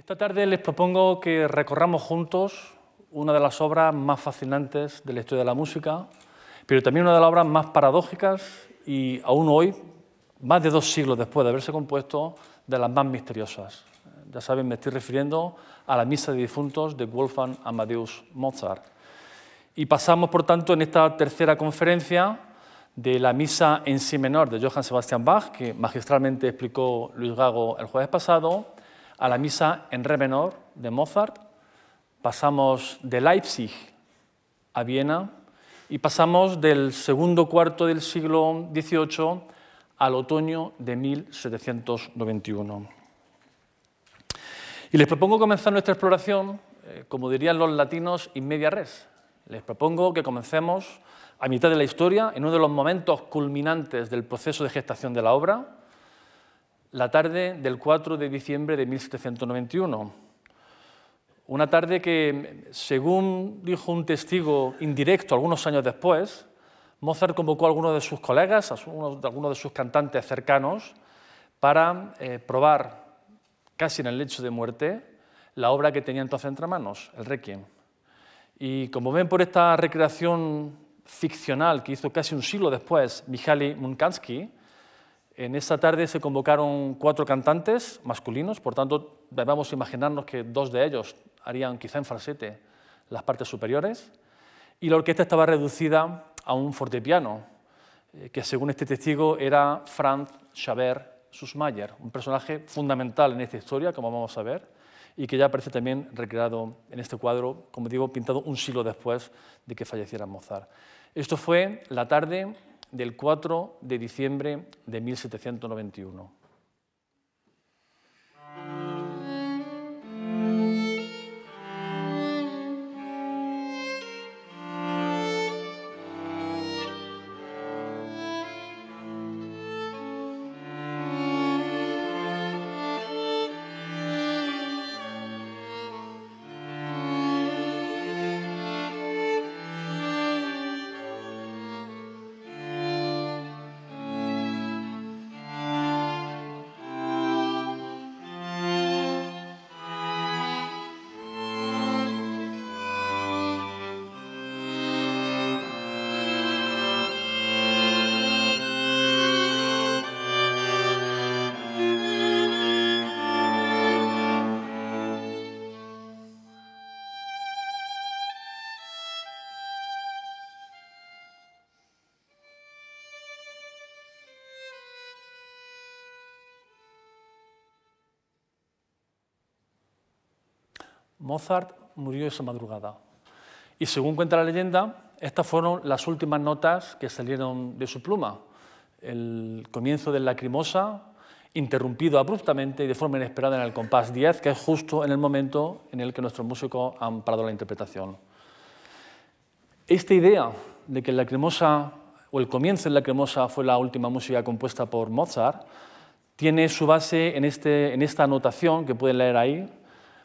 Esta tarde les propongo que recorramos juntos una de las obras más fascinantes de la historia de la música, pero también una de las obras más paradójicas y aún hoy, más de dos siglos después de haberse compuesto, de las más misteriosas. Ya saben, me estoy refiriendo a la Misa de Difuntos de Wolfgang Amadeus Mozart. Y pasamos, por tanto, en esta tercera conferencia de la Misa en sí menor de Johann Sebastian Bach, que magistralmente explicó Luis Gago el jueves pasado, a la misa en re menor de Mozart, pasamos de Leipzig a Viena y pasamos del segundo cuarto del siglo XVIII al otoño de 1791. Y les propongo comenzar nuestra exploración, eh, como dirían los latinos, in media res. Les propongo que comencemos a mitad de la historia, en uno de los momentos culminantes del proceso de gestación de la obra, la tarde del 4 de diciembre de 1791. Una tarde que, según dijo un testigo indirecto algunos años después, Mozart convocó a algunos de sus colegas, a algunos de sus cantantes cercanos, para eh, probar, casi en el lecho de muerte, la obra que tenía entonces entre manos, el Requiem. Y como ven por esta recreación ficcional que hizo casi un siglo después Mihaly Munkansky, en esa tarde se convocaron cuatro cantantes masculinos, por tanto, debemos imaginarnos que dos de ellos harían quizá en falsete las partes superiores, y la orquesta estaba reducida a un fortepiano, eh, que según este testigo era Franz Xaver Susmayer, un personaje fundamental en esta historia, como vamos a ver, y que ya aparece también recreado en este cuadro, como digo, pintado un siglo después de que falleciera Mozart. Esto fue la tarde del 4 de diciembre de 1791. Mozart murió esa madrugada. Y según cuenta la leyenda, estas fueron las últimas notas que salieron de su pluma. El comienzo de la lacrimosa, interrumpido abruptamente y de forma inesperada en el compás 10, que es justo en el momento en el que nuestros músicos han parado la interpretación. Esta idea de que la lacrimosa o el comienzo de la lacrimosa fue la última música compuesta por Mozart tiene su base en, este, en esta anotación que pueden leer ahí,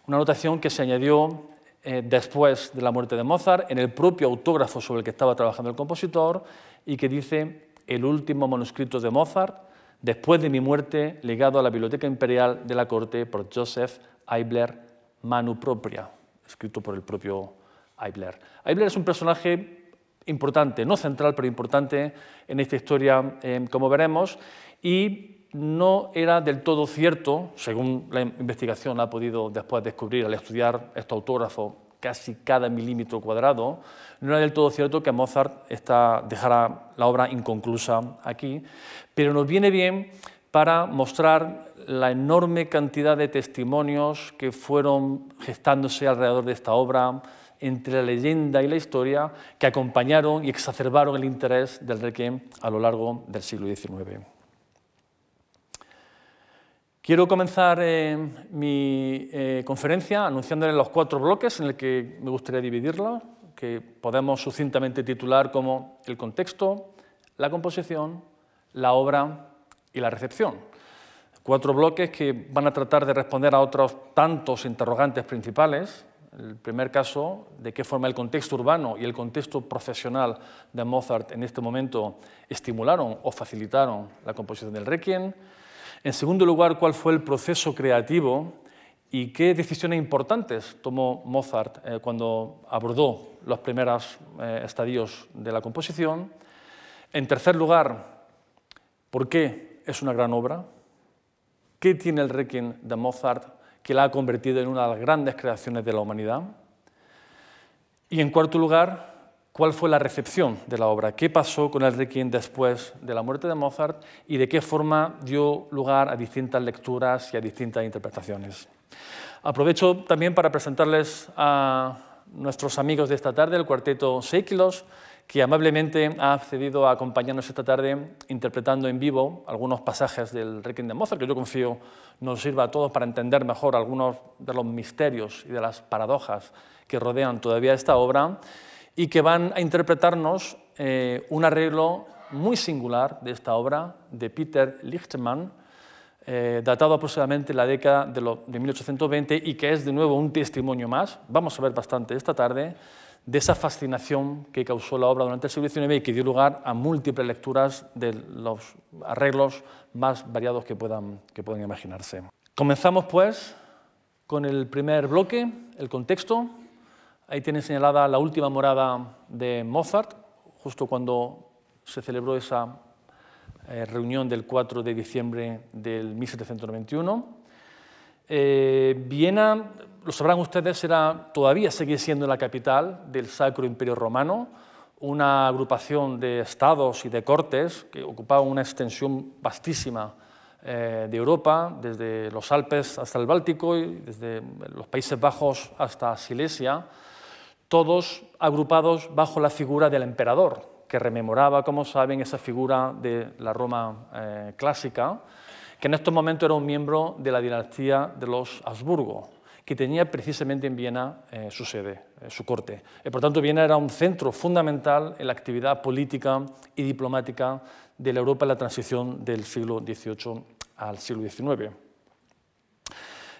una notación que se añadió eh, después de la muerte de Mozart en el propio autógrafo sobre el que estaba trabajando el compositor y que dice el último manuscrito de Mozart después de mi muerte legado a la Biblioteca Imperial de la Corte por Joseph Eibler manu propria, escrito por el propio Eibler. Eibler es un personaje importante, no central, pero importante en esta historia, eh, como veremos, y no era del todo cierto, según la investigación ha podido después descubrir al estudiar este autógrafo casi cada milímetro cuadrado, no era del todo cierto que Mozart está, dejara la obra inconclusa aquí, pero nos viene bien para mostrar la enorme cantidad de testimonios que fueron gestándose alrededor de esta obra, entre la leyenda y la historia, que acompañaron y exacerbaron el interés del Requiem a lo largo del siglo XIX. Quiero comenzar eh, mi eh, conferencia anunciándoles los cuatro bloques en los que me gustaría dividirla, que podemos sucintamente titular como el contexto, la composición, la obra y la recepción. Cuatro bloques que van a tratar de responder a otros tantos interrogantes principales. El primer caso, de qué forma el contexto urbano y el contexto profesional de Mozart en este momento estimularon o facilitaron la composición del Requiem en segundo lugar, cuál fue el proceso creativo y qué decisiones importantes tomó Mozart eh, cuando abordó los primeros eh, estadios de la composición. En tercer lugar, por qué es una gran obra. ¿Qué tiene el Requiem de Mozart que la ha convertido en una de las grandes creaciones de la humanidad? Y en cuarto lugar, cuál fue la recepción de la obra, qué pasó con el Requiem después de la muerte de Mozart y de qué forma dio lugar a distintas lecturas y a distintas interpretaciones. Aprovecho también para presentarles a nuestros amigos de esta tarde, el cuarteto Seikilos, que amablemente ha accedido a acompañarnos esta tarde interpretando en vivo algunos pasajes del Requiem de Mozart, que yo confío nos sirva a todos para entender mejor algunos de los misterios y de las paradojas que rodean todavía esta obra y que van a interpretarnos eh, un arreglo muy singular de esta obra de Peter Lichtmann, eh, datado aproximadamente en la década de, 1820 y que es de nuevo un testimonio más, vamos a ver bastante esta tarde, de esa fascinación que causó la obra durante el siglo XIX y que dio lugar a múltiples lecturas de los arreglos más variados que puedan, que puedan imaginarse. Comenzamos pues con el primer bloque, el contexto, Ahí tiene señalada la última morada de Mozart, justo cuando se celebró esa eh, reunión del 4 de diciembre del 1791. Eh, Viena, lo sabrán ustedes, era, todavía sigue siendo la capital del Sacro Imperio Romano, una agrupación de estados y de cortes que ocupaba una extensión vastísima eh, de Europa, desde los Alpes hasta el Báltico y desde los Países Bajos hasta Silesia todos agrupados bajo la figura del emperador, que rememoraba, como saben, esa figura de la Roma eh, clásica, que en estos momentos era un miembro de la dinastía de los Habsburgo, que tenía precisamente en Viena eh, su sede, eh, su corte. Y por tanto, Viena era un centro fundamental en la actividad política y diplomática de la Europa en la transición del siglo XVIII al siglo XIX.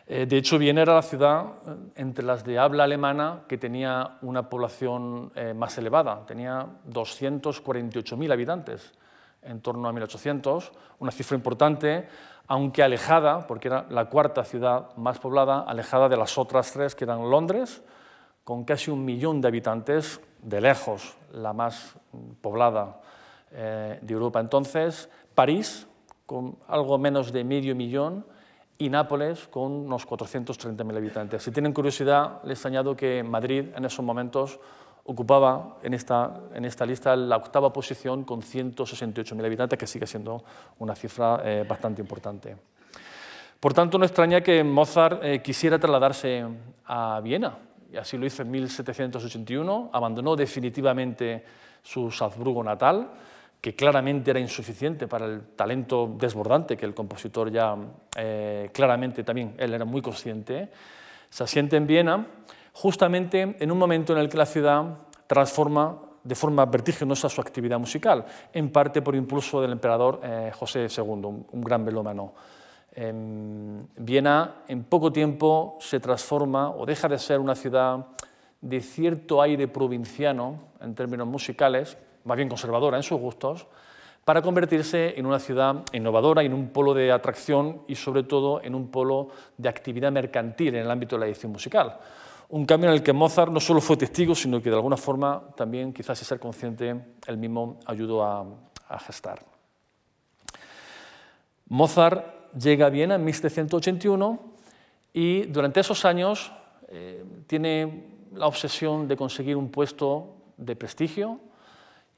Eh, de hecho, Viena era la ciudad eh, entre las de habla alemana que tenía una población eh, más elevada, tenía 248.000 habitantes en torno a 1800, una cifra importante, aunque alejada, porque era la cuarta ciudad más poblada, alejada de las otras tres que eran Londres, con casi un millón de habitantes, de lejos la más poblada de Europa entonces, París, con algo menos de medio millón, y Nápoles con unos 430.000 habitantes. Si tienen curiosidad, les añado que Madrid en esos momentos ocupaba en esta, en esta lista la octava posición con 168.000 habitantes, que sigue siendo una cifra eh, bastante importante. Por tanto, no extraña que Mozart eh, quisiera trasladarse a Viena, y así lo hizo en 1781, abandonó definitivamente su Salzburgo natal, que claramente era insuficiente para el talento desbordante que el compositor ya eh, claramente también él era muy consciente, ¿eh? se asienta en Viena justamente en un momento en el que la ciudad transforma de forma vertiginosa su actividad musical, en parte por impulso del emperador eh, José II, un, gran velómano. Eh, Viena en poco tiempo se transforma o deja de ser una ciudad de cierto aire provinciano en términos musicales más bien conservadora en sus gustos, para convertirse en una ciudad innovadora y en un polo de atracción y sobre todo en un polo de actividad mercantil en el ámbito de la edición musical. Un cambio en el que Mozart no solo fue testigo, sino que de alguna forma también, quizás sin ser consciente, él mismo ayudó a, gestar. Mozart llega a Viena en 1781 y durante esos años eh, tiene la obsesión de conseguir un puesto de prestigio,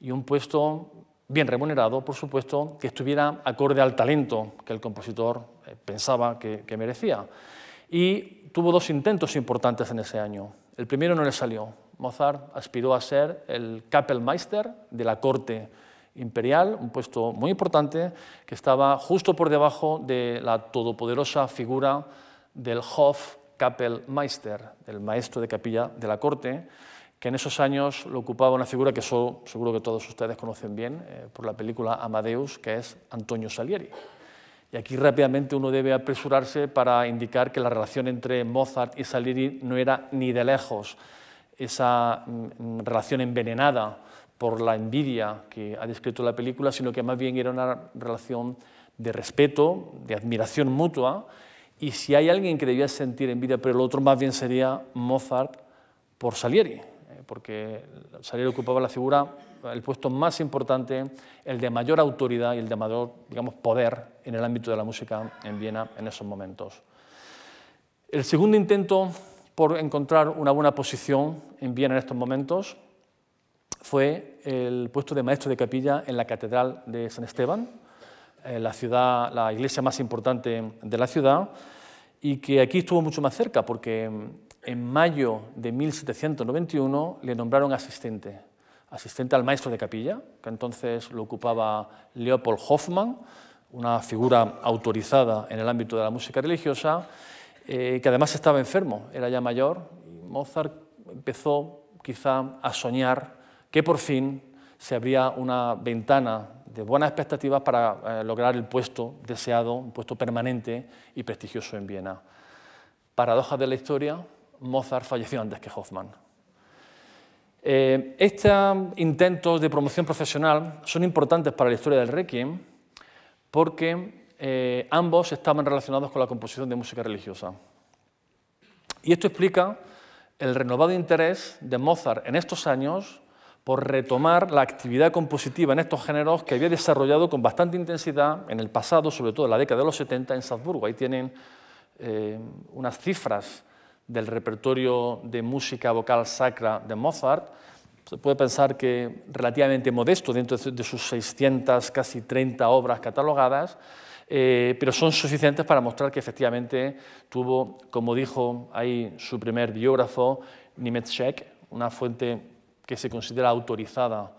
y un puesto bien remunerado, por supuesto, que estuviera acorde al talento que el compositor eh, pensaba que, merecía. Y tuvo dos intentos importantes en ese año. El primero no le salió. Mozart aspiró a ser el Kapellmeister de la corte imperial, un puesto muy importante que estaba justo por debajo de la todopoderosa figura del Hofkapellmeister, el maestro de capilla de la corte, que en esos años lo ocupaba una figura que seguro que todos ustedes conocen bien eh, por la película Amadeus, que es Antonio Salieri. Y aquí rápidamente uno debe apresurarse para indicar que la relación entre Mozart y Salieri no era ni de lejos esa mm, mm, relación envenenada por la envidia que ha descrito la película, sino que más bien era una relación de respeto, de admiración mutua, y si hay alguien que debía sentir envidia pero el otro, más bien sería Mozart por Salieri, porque Salir ocupaba la figura, el puesto más importante, el de mayor autoridad y el de mayor, digamos, poder en el ámbito de la música en Viena en esos momentos. El segundo intento por encontrar una buena posición en Viena en estos momentos fue el puesto de maestro de capilla en la Catedral de San Esteban, eh, la, ciudad, la iglesia más importante de la ciudad, y que aquí estuvo mucho más cerca, porque en mayo de 1791 le nombraron asistente, asistente al maestro de capilla, que entonces lo ocupaba Leopold Hoffmann, una figura autorizada en el ámbito de la música religiosa, eh, que además estaba enfermo, era ya mayor. Mozart empezó quizá a soñar que por fin se abría una ventana de buenas expectativas para eh, lograr el puesto deseado, un puesto permanente y prestigioso en Viena. Paradoja de la historia, Mozart falleció antes que Hoffman. Eh, estos intentos de promoción profesional son importantes para la historia del Requiem porque eh, ambos estaban relacionados con la composición de música religiosa. Y esto explica el renovado interés de Mozart en estos años por retomar la actividad compositiva en estos géneros que había desarrollado con bastante intensidad en el pasado, sobre todo en la década de los 70, en Salzburgo. Ahí tienen eh, unas cifras del repertorio de música vocal sacra de Mozart, se puede pensar que relativamente modesto dentro de sus 600, casi 30 obras catalogadas, eh, pero son suficientes para mostrar que efectivamente tuvo, como dijo ahí su primer biógrafo, Nimetzschek, una fuente que se considera autorizada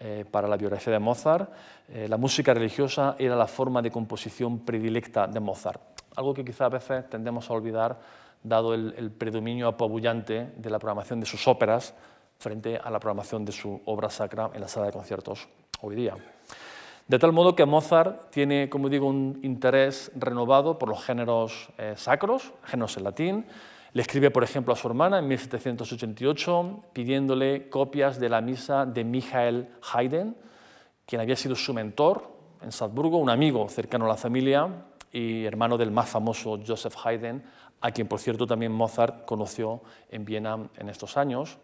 eh, para la biografía de Mozart, eh, la música religiosa era la forma de composición predilecta de Mozart, algo que quizá a veces tendemos a olvidar dado el, predominio apabullante de la programación de sus óperas frente a la programación de su obra sacra en la sala de conciertos hoy día. De tal modo que Mozart tiene, como digo, un interés renovado por los géneros eh, sacros, géneros en latín. Le escribe, por ejemplo, a su hermana en 1788 pidiéndole copias de la misa de Michael Haydn, quien había sido su mentor en Salzburgo, un amigo cercano a la familia y hermano del más famoso Joseph Haydn, a quien por cierto también Mozart conoció en Viena en estos años,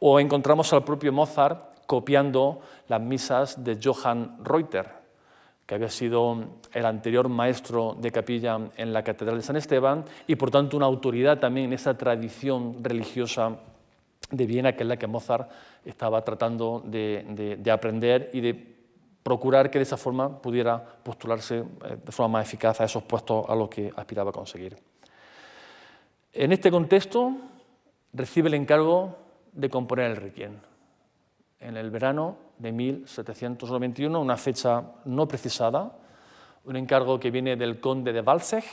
o encontramos al propio Mozart copiando las misas de Johann Reuter, que había sido el anterior maestro de capilla en la Catedral de San Esteban y por tanto una autoridad también en esa tradición religiosa de Viena, que es la que Mozart estaba tratando de, aprender y de procurar que de esa forma pudiera postularse eh, de forma más eficaz a esos puestos a los que aspiraba a conseguir. En este contexto recibe el encargo de componer el Requiem en el verano de 1791, una fecha no precisada, un encargo que viene del conde de Walsegg,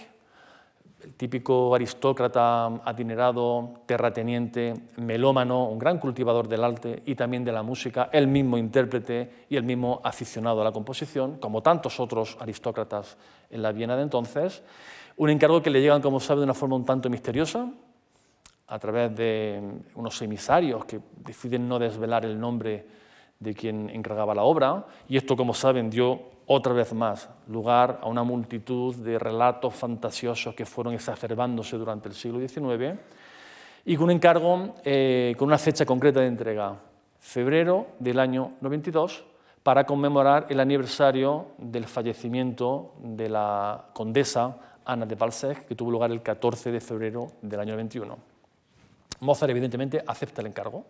el típico aristócrata adinerado, terrateniente, melómano, un gran cultivador del arte y también de la música, el mismo intérprete y el mismo aficionado a la composición, como tantos otros aristócratas en la Viena de entonces, un encargo que le llegan, como saben, de una forma un tanto misteriosa, a través de unos emisarios que deciden no desvelar el nombre de quien encargaba la obra, y esto, como saben, dio otra vez más lugar a una multitud de relatos fantasiosos que fueron exacerbándose durante el siglo XIX, y con un encargo eh, con una fecha concreta de entrega, febrero del año 92, para conmemorar el aniversario del fallecimiento de la condesa Ana de Balzac, que tuvo lugar el 14 de febrero del año 21. Mozart, evidentemente, acepta el encargo.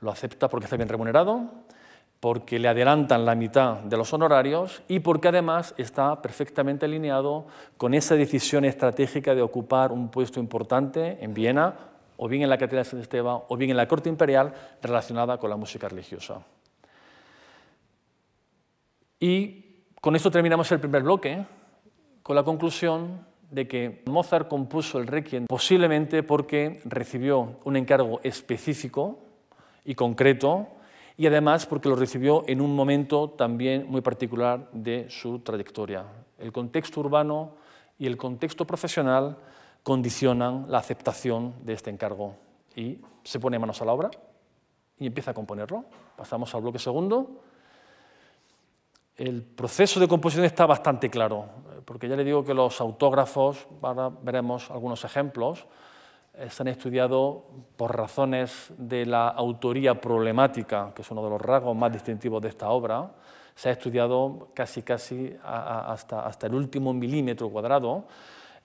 Lo acepta porque está bien remunerado, porque le adelantan la mitad de los honorarios y porque además está perfectamente alineado con esa decisión estratégica de ocupar un puesto importante en Viena, o bien en la Catedral de San Esteban, o bien en la Corte Imperial, relacionada con la música religiosa. Y con esto terminamos el primer bloque con la conclusión de que Mozart compuso el Requiem posiblemente porque recibió un encargo específico y concreto y además porque lo recibió en un momento también muy particular de su trayectoria. El contexto urbano y el contexto profesional condicionan la aceptación de este encargo y se pone manos a la obra y empieza a componerlo. Pasamos al bloque segundo. El proceso de composición está bastante claro porque ya le digo que los autógrafos, ahora veremos algunos ejemplos, se han estudiado por razones de la autoría problemática, que es uno de los rasgos más distintivos de esta obra, se ha estudiado casi casi hasta, hasta el último milímetro cuadrado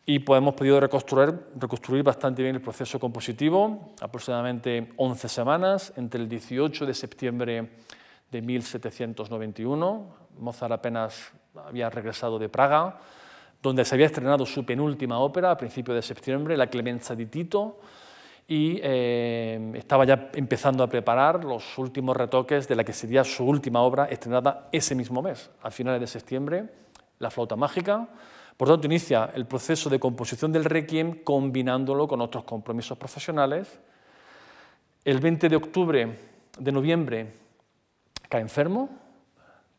y pues hemos podido reconstruir, reconstruir bastante bien el proceso compositivo, aproximadamente 11 semanas, entre el 18 de septiembre de 1791, Mozart apenas había regresado de Praga, donde se había estrenado su penúltima ópera a principios de septiembre, La Clemenza di Tito, y eh, estaba ya empezando a preparar los últimos retoques de la que sería su última obra estrenada ese mismo mes, a finales de septiembre, La flauta mágica. Por tanto, inicia el proceso de composición del requiem combinándolo con otros compromisos profesionales. El 20 de octubre, de noviembre, cae enfermo,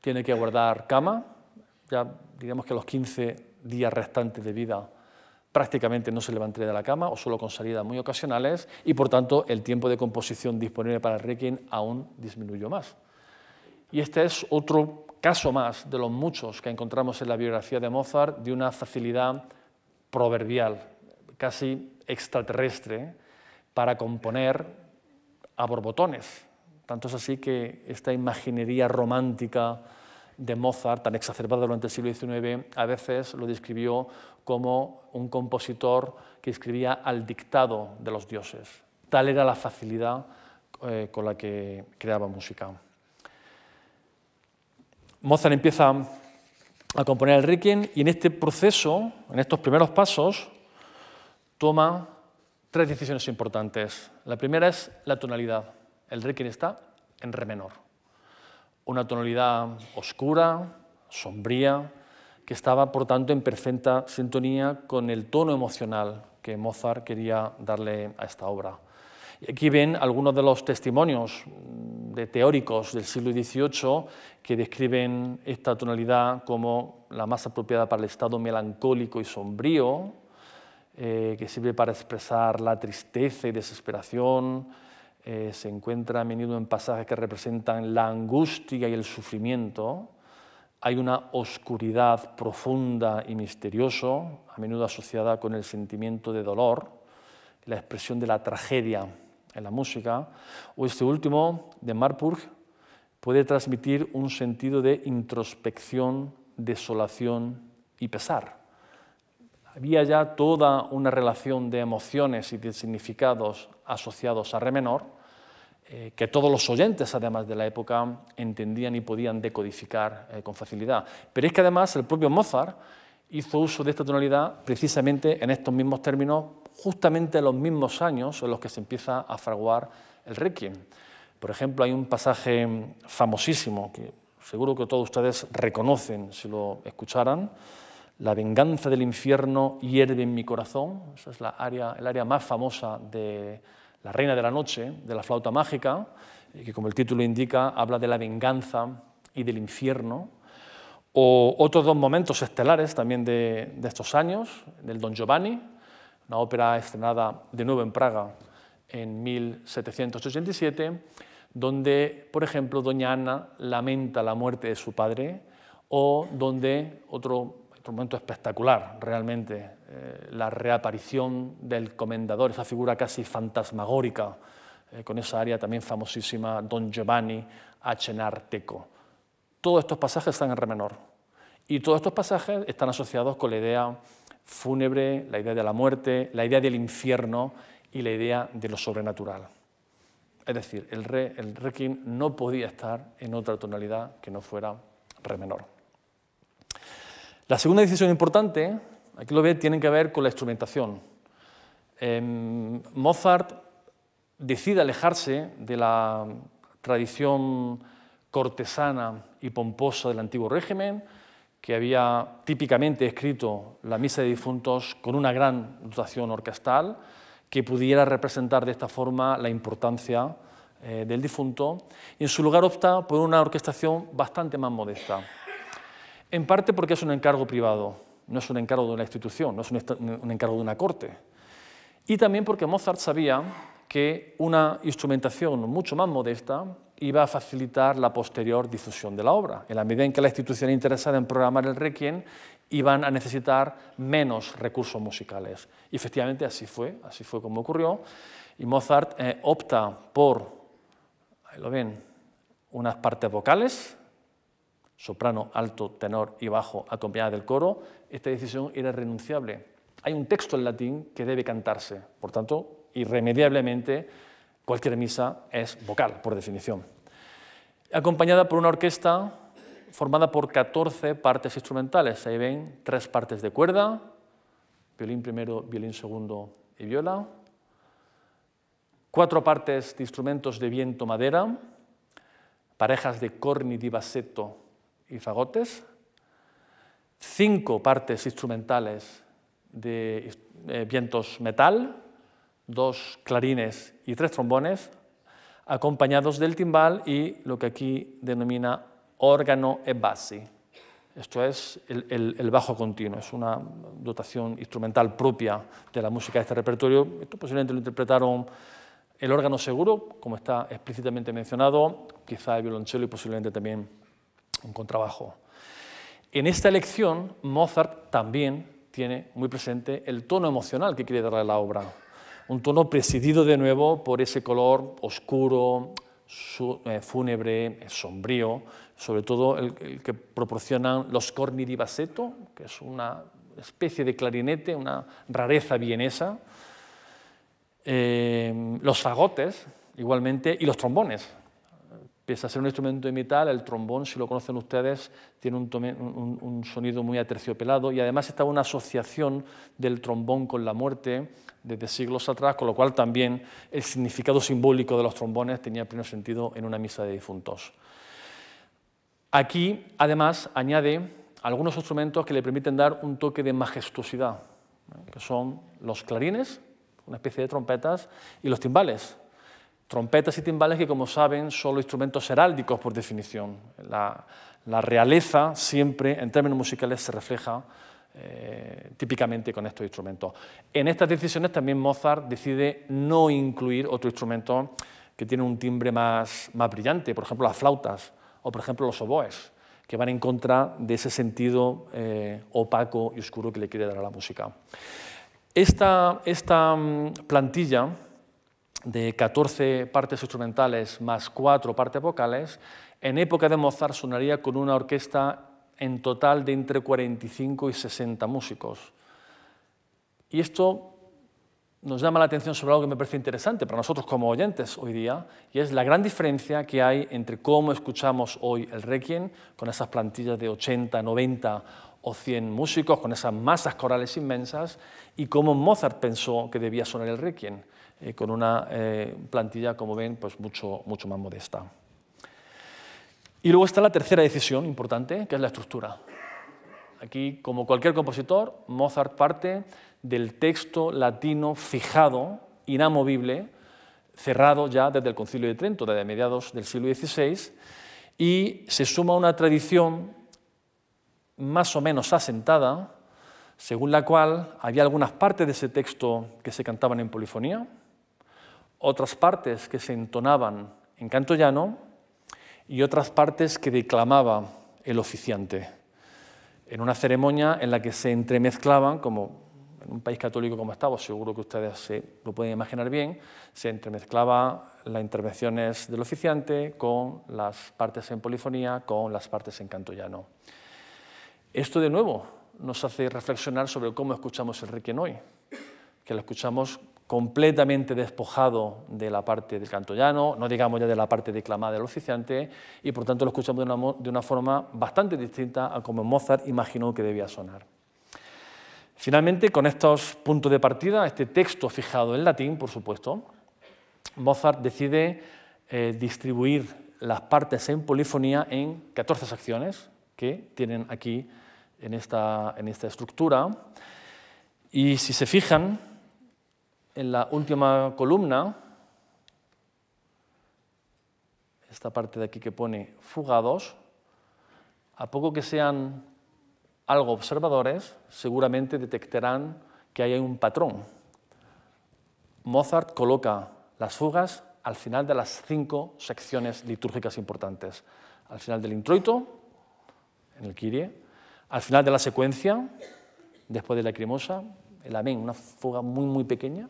tiene que guardar cama, ya digamos que los 15 días restantes de vida prácticamente no se levantaría de la cama o solo con salidas muy ocasionales y por tanto el tiempo de composición disponible para el Requiem aún disminuyó más. Y este es otro caso más de los muchos que encontramos en la biografía de Mozart de una facilidad proverbial, casi extraterrestre, para componer a borbotones. Tanto es así que esta imaginería romántica de Mozart, tan exacerbado durante el siglo XIX, a veces lo describió como un compositor que escribía al dictado de los dioses. Tal era la facilidad eh, con la que creaba música. Mozart empieza a componer el Requiem y en este proceso, en estos primeros pasos, toma tres decisiones importantes. La primera es la tonalidad. El Requiem está en re menor una tonalidad oscura, sombría, que estaba, por tanto, en perfecta sintonía con el tono emocional que Mozart quería darle a esta obra. Y aquí ven algunos de los testimonios de teóricos del siglo XVIII que describen esta tonalidad como la más apropiada para el estado melancólico y sombrío, eh, que sirve para expresar la tristeza y desesperación, eh, se encuentra a menudo en pasajes que representan la angustia y el sufrimiento. Hay una oscuridad profunda y misteriosa, a menudo asociada con el sentimiento de dolor, la expresión de la tragedia en la música. O este último, de Marburg, puede transmitir un sentido de introspección, desolación y pesar había ya toda una relación de emociones y de significados asociados a re menor, eh, que todos los oyentes, además de la época, entendían y podían decodificar eh, con facilidad. Pero es que además el propio Mozart hizo uso de esta tonalidad precisamente en estos mismos términos, justamente en los mismos años en los que se empieza a fraguar el requiem. Por ejemplo, hay un pasaje famosísimo que seguro que todos ustedes reconocen si lo escucharan, la venganza del infierno hierve en mi corazón. Esa es la área, el área más famosa de La Reina de la Noche, de la flauta mágica, que como el título indica, habla de la venganza y del infierno. O otros dos momentos estelares también de, de estos años, del Don Giovanni, una ópera estrenada de nuevo en Praga en 1787, donde, por ejemplo, Doña Ana lamenta la muerte de su padre, o donde otro un momento espectacular, realmente, eh, la reaparición del comendador, esa figura casi fantasmagórica, eh, con esa área también famosísima, Don Giovanni a Teco. Todos estos pasajes están en re menor y todos estos pasajes están asociados con la idea fúnebre, la idea de la muerte, la idea del infierno y la idea de lo sobrenatural. Es decir, el, re, el no podía estar en otra tonalidad que no fuera re menor. La segunda decisión importante, aquí lo ve, tiene que ver con la instrumentación. Em, Mozart decide alejarse de la tradición cortesana y pomposa del antiguo régimen, que había típicamente escrito la misa de difuntos con una gran dotación orquestal, que pudiera representar de esta forma la importancia eh, del difunto, y en su lugar opta por una orquestación bastante más modesta. En parte porque es un encargo privado, no es un encargo de una institución, no es un, encargo de una corte. Y también porque Mozart sabía que una instrumentación mucho más modesta iba a facilitar la posterior difusión de la obra. En la medida en que la institución interesada en programar el Requiem iban a necesitar menos recursos musicales. Y efectivamente así fue, así fue como ocurrió. Y Mozart eh, opta por, ahí lo ven, unas partes vocales soprano, alto, tenor y bajo acompañada del coro, esta decisión era renunciable. Hay un texto en latín que debe cantarse, por tanto, irremediablemente cualquier misa es vocal, por definición. Acompañada por una orquesta formada por 14 partes instrumentales. Ahí ven tres partes de cuerda, violín primero, violín segundo y viola, cuatro partes de instrumentos de viento madera, parejas de corni di bassetto y fagotes, cinco partes instrumentales de eh, vientos metal, dos clarines y tres trombones, acompañados del timbal y lo que aquí denomina órgano e bassi. Esto es el, el, bajo continuo, es una dotación instrumental propia de la música de este repertorio. Esto posiblemente lo interpretaron el órgano seguro, como está explícitamente mencionado, quizá el violonchelo y posiblemente también un contrabajo. En esta elección, Mozart también tiene muy presente el tono emocional que quiere darle a la obra. Un tono presidido de nuevo por ese color oscuro, eh, fúnebre, eh, sombrío, sobre todo el, que proporcionan los corni di bassetto, que es una especie de clarinete, una rareza vienesa, eh, los fagotes, igualmente, y los trombones, Pese a ser un instrumento de metal, el trombón, si lo conocen ustedes, tiene un, sonido muy aterciopelado y además estaba una asociación del trombón con la muerte desde siglos atrás, con lo cual también el significado simbólico de los trombones tenía pleno sentido en una misa de difuntos. Aquí, además, añade algunos instrumentos que le permiten dar un toque de majestuosidad, que son los clarines, una especie de trompetas, y los timbales, Trompetas y timbales que, como saben, son los instrumentos heráldicos por definición. La, realeza siempre, en términos musicales, se refleja eh, típicamente con estos instrumentos. En estas decisiones también Mozart decide no incluir otro instrumento que tiene un timbre más, brillante, por ejemplo las flautas o por ejemplo los oboes, que van en contra de ese sentido eh, opaco y oscuro que le quiere dar a la música. esta mm, plantilla de 14 partes instrumentales más cuatro partes vocales, en época de Mozart sonaría con una orquesta en total de entre 45 y 60 músicos. Y esto nos llama la atención sobre algo que me parece interesante para nosotros como oyentes hoy día, y es la gran diferencia que hay entre cómo escuchamos hoy el Requiem, con esas plantillas de 80, 90 o 100 músicos, con esas masas corales inmensas, y cómo Mozart pensó que debía sonar el Requiem. Eh, con una eh, plantilla, como ven, pues mucho, mucho más modesta. Y luego está la tercera decisión importante, que es la estructura. Aquí, como cualquier compositor, Mozart parte del texto latino fijado, inamovible, cerrado ya desde el Concilio de Trento, desde mediados del siglo XVI, y se suma a una tradición más o menos asentada, según la cual había algunas partes de ese texto que se cantaban en polifonía, otras partes que se entonaban en canto llano y otras partes que declamaba el oficiante, en una ceremonia en la que se entremezclaban, como en un país católico como estaba, seguro que ustedes lo pueden imaginar bien, se entremezclaba las intervenciones del oficiante con las partes en polifonía, con las partes en canto llano. Esto de nuevo nos hace reflexionar sobre cómo escuchamos el Requiem hoy, que lo escuchamos completamente despojado de la parte del canto llano, no digamos ya de la parte declamada del oficiante, y por tanto lo escuchamos de una, forma bastante distinta a como Mozart imaginó que debía sonar. Finalmente, con estos puntos de partida, este texto fijado en latín, por supuesto, Mozart decide eh, distribuir las partes en polifonía en 14 secciones que tienen aquí en esta, en esta estructura. Y si se fijan, en la última columna, esta parte de aquí que pone fugados, a poco que sean algo observadores, seguramente detectarán que hay un patrón. Mozart coloca las fugas al final de las cinco secciones litúrgicas importantes. Al final del introito, en el Kyrie, al final de la secuencia, después de la cremosa, el amén, una fuga muy, muy pequeña,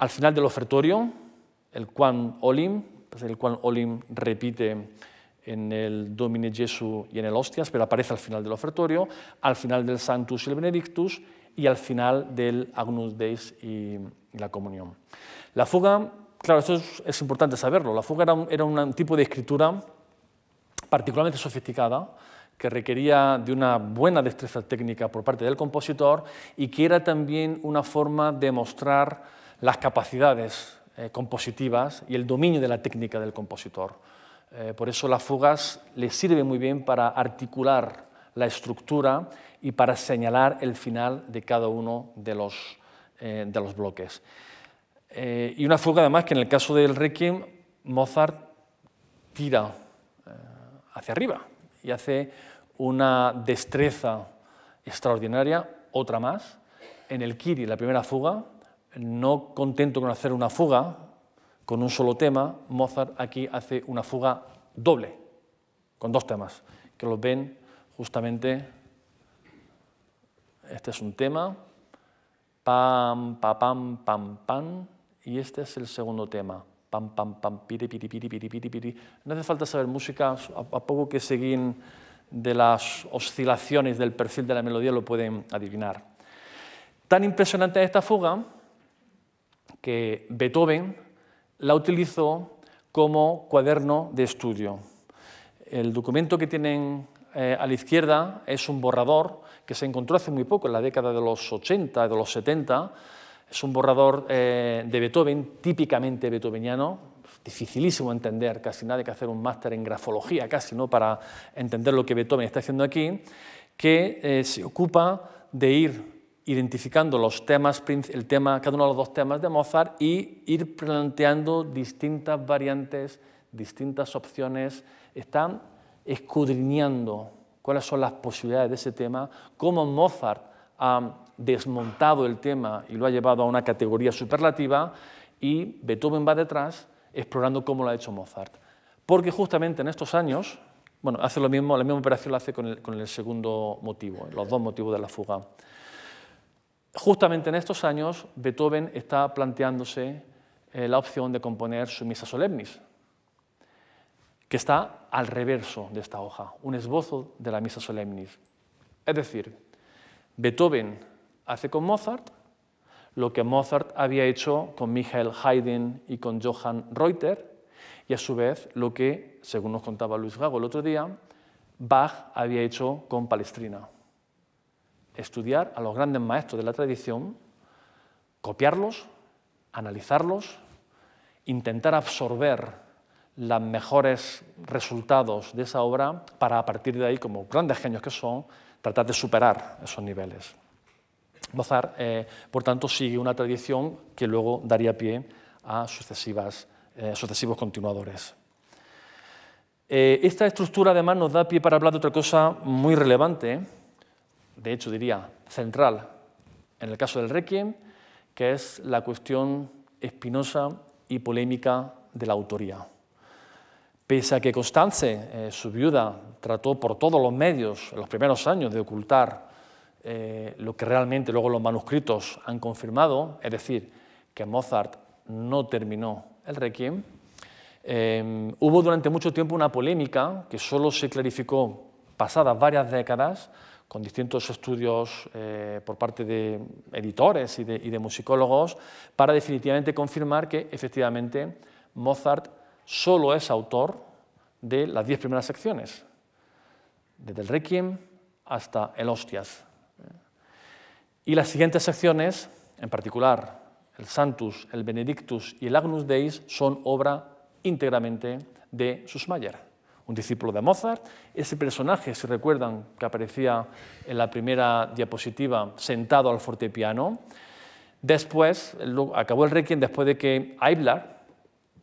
al final del ofertorio, el Quan Olim, pues el Quan Olim repite en el Domine Jesu y en el Hostias, pero aparece al final del ofertorio, al final del Sanctus y el Benedictus y al final del Agnus Deis y, la comunión. La fuga, claro, esto es, importante saberlo, la fuga era era un, tipo de escritura particularmente sofisticada que requería de una buena destreza técnica por parte del compositor y que era también una forma de mostrar las capacidades eh, compositivas y el dominio de la técnica del compositor. Eh, por eso las fugas le sirven muy bien para articular la estructura y para señalar el final de cada uno de los, eh, de los bloques. y una fuga además que en el caso del Requiem, Mozart tira hacia arriba y hace una destreza extraordinaria, otra más, en el Kiri, la primera fuga, no contento con hacer una fuga con un solo tema, Mozart aquí hace una fuga doble, con dos temas, que los ven justamente, este es un tema, pam, pam pam, pam, pam, y este es el segundo tema, pam, pam, pam, piri, piri, piri, piri, piri, piri. No hace falta saber música, a poco que siguen de las oscilaciones del perfil de la melodía lo pueden adivinar. Tan impresionante esta fuga que Beethoven la utilizó como cuaderno de estudio. El documento que tienen eh, a la izquierda es un borrador que se encontró hace muy poco, en la década de los 80, de los 70. Es un borrador eh, de Beethoven, típicamente beethoveniano, dificilísimo entender, casi nada que hacer un máster en grafología, casi, ¿no? para entender lo que Beethoven está haciendo aquí, que eh, se ocupa de ir identificando los temas, tema, cada uno de los dos temas de Mozart y ir planteando distintas variantes, distintas opciones. Están escudriñando cuáles son las posibilidades de ese tema, cómo Mozart ha desmontado el tema y lo ha llevado a una categoría superlativa y Beethoven va detrás explorando cómo lo ha hecho Mozart. Porque justamente en estos años, bueno, hace lo mismo, la misma operación la hace con el, con el segundo motivo, los dos motivos de la fuga. Justamente en estos años, Beethoven está planteándose eh, la opción de componer su Misa Solemnis, que está al reverso de esta hoja, un esbozo de la Misa Solemnis. Es decir, Beethoven hace con Mozart lo que Mozart había hecho con Michael Haydn y con Johann Reuter, y a su vez lo que, según nos contaba Luis Gago el otro día, Bach había hecho con Palestrina estudiar a los grandes maestros de la tradición, copiarlos, analizarlos, intentar absorber los mejores resultados de esa obra para a partir de ahí, como grandes genios que son, tratar de superar esos niveles. Mozart, eh, por tanto, sigue una tradición que luego daría pie a eh, sucesivos continuadores. Eh, esta estructura, además, nos da pie para hablar de otra cosa muy relevante, de hecho diría central en el caso del Requiem, que es la cuestión espinosa y polémica de la autoría. Pese a que Constance, eh, su viuda, trató por todos los medios en los primeros años de ocultar eh, lo que realmente luego los manuscritos han confirmado, es decir, que Mozart no terminó el Requiem, eh, hubo durante mucho tiempo una polémica que solo se clarificó pasadas varias décadas con distintos estudios eh, por parte de editores y de, musicólogos, para definitivamente confirmar que efectivamente Mozart solo es autor de las diez primeras secciones, desde el Requiem hasta el Hostias. Y las siguientes secciones, en particular el Santus, el Benedictus y el Agnus Deis, son obra íntegramente de Susmayer un discípulo de Mozart. Ese personaje, si recuerdan, que aparecía en la primera diapositiva sentado al fortepiano. Después, acabó el requiem después de que eiblar,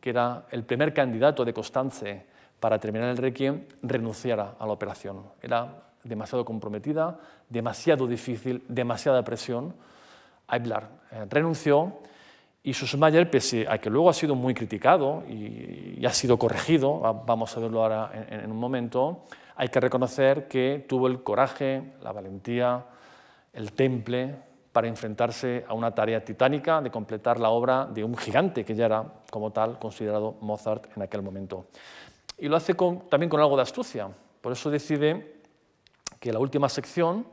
que era el primer candidato de Constance para terminar el requiem, renunciara a la operación. Era demasiado comprometida, demasiado difícil, demasiada presión. eiblar eh, renunció y Susmayer, pese a que luego ha sido muy criticado y, ha sido corregido, vamos a verlo ahora en, un momento, hay que reconocer que tuvo el coraje, la valentía, el temple para enfrentarse a una tarea titánica de completar la obra de un gigante que ya era, como tal, considerado Mozart en aquel momento. Y lo hace también con algo de astucia. Por eso decide que la última sección,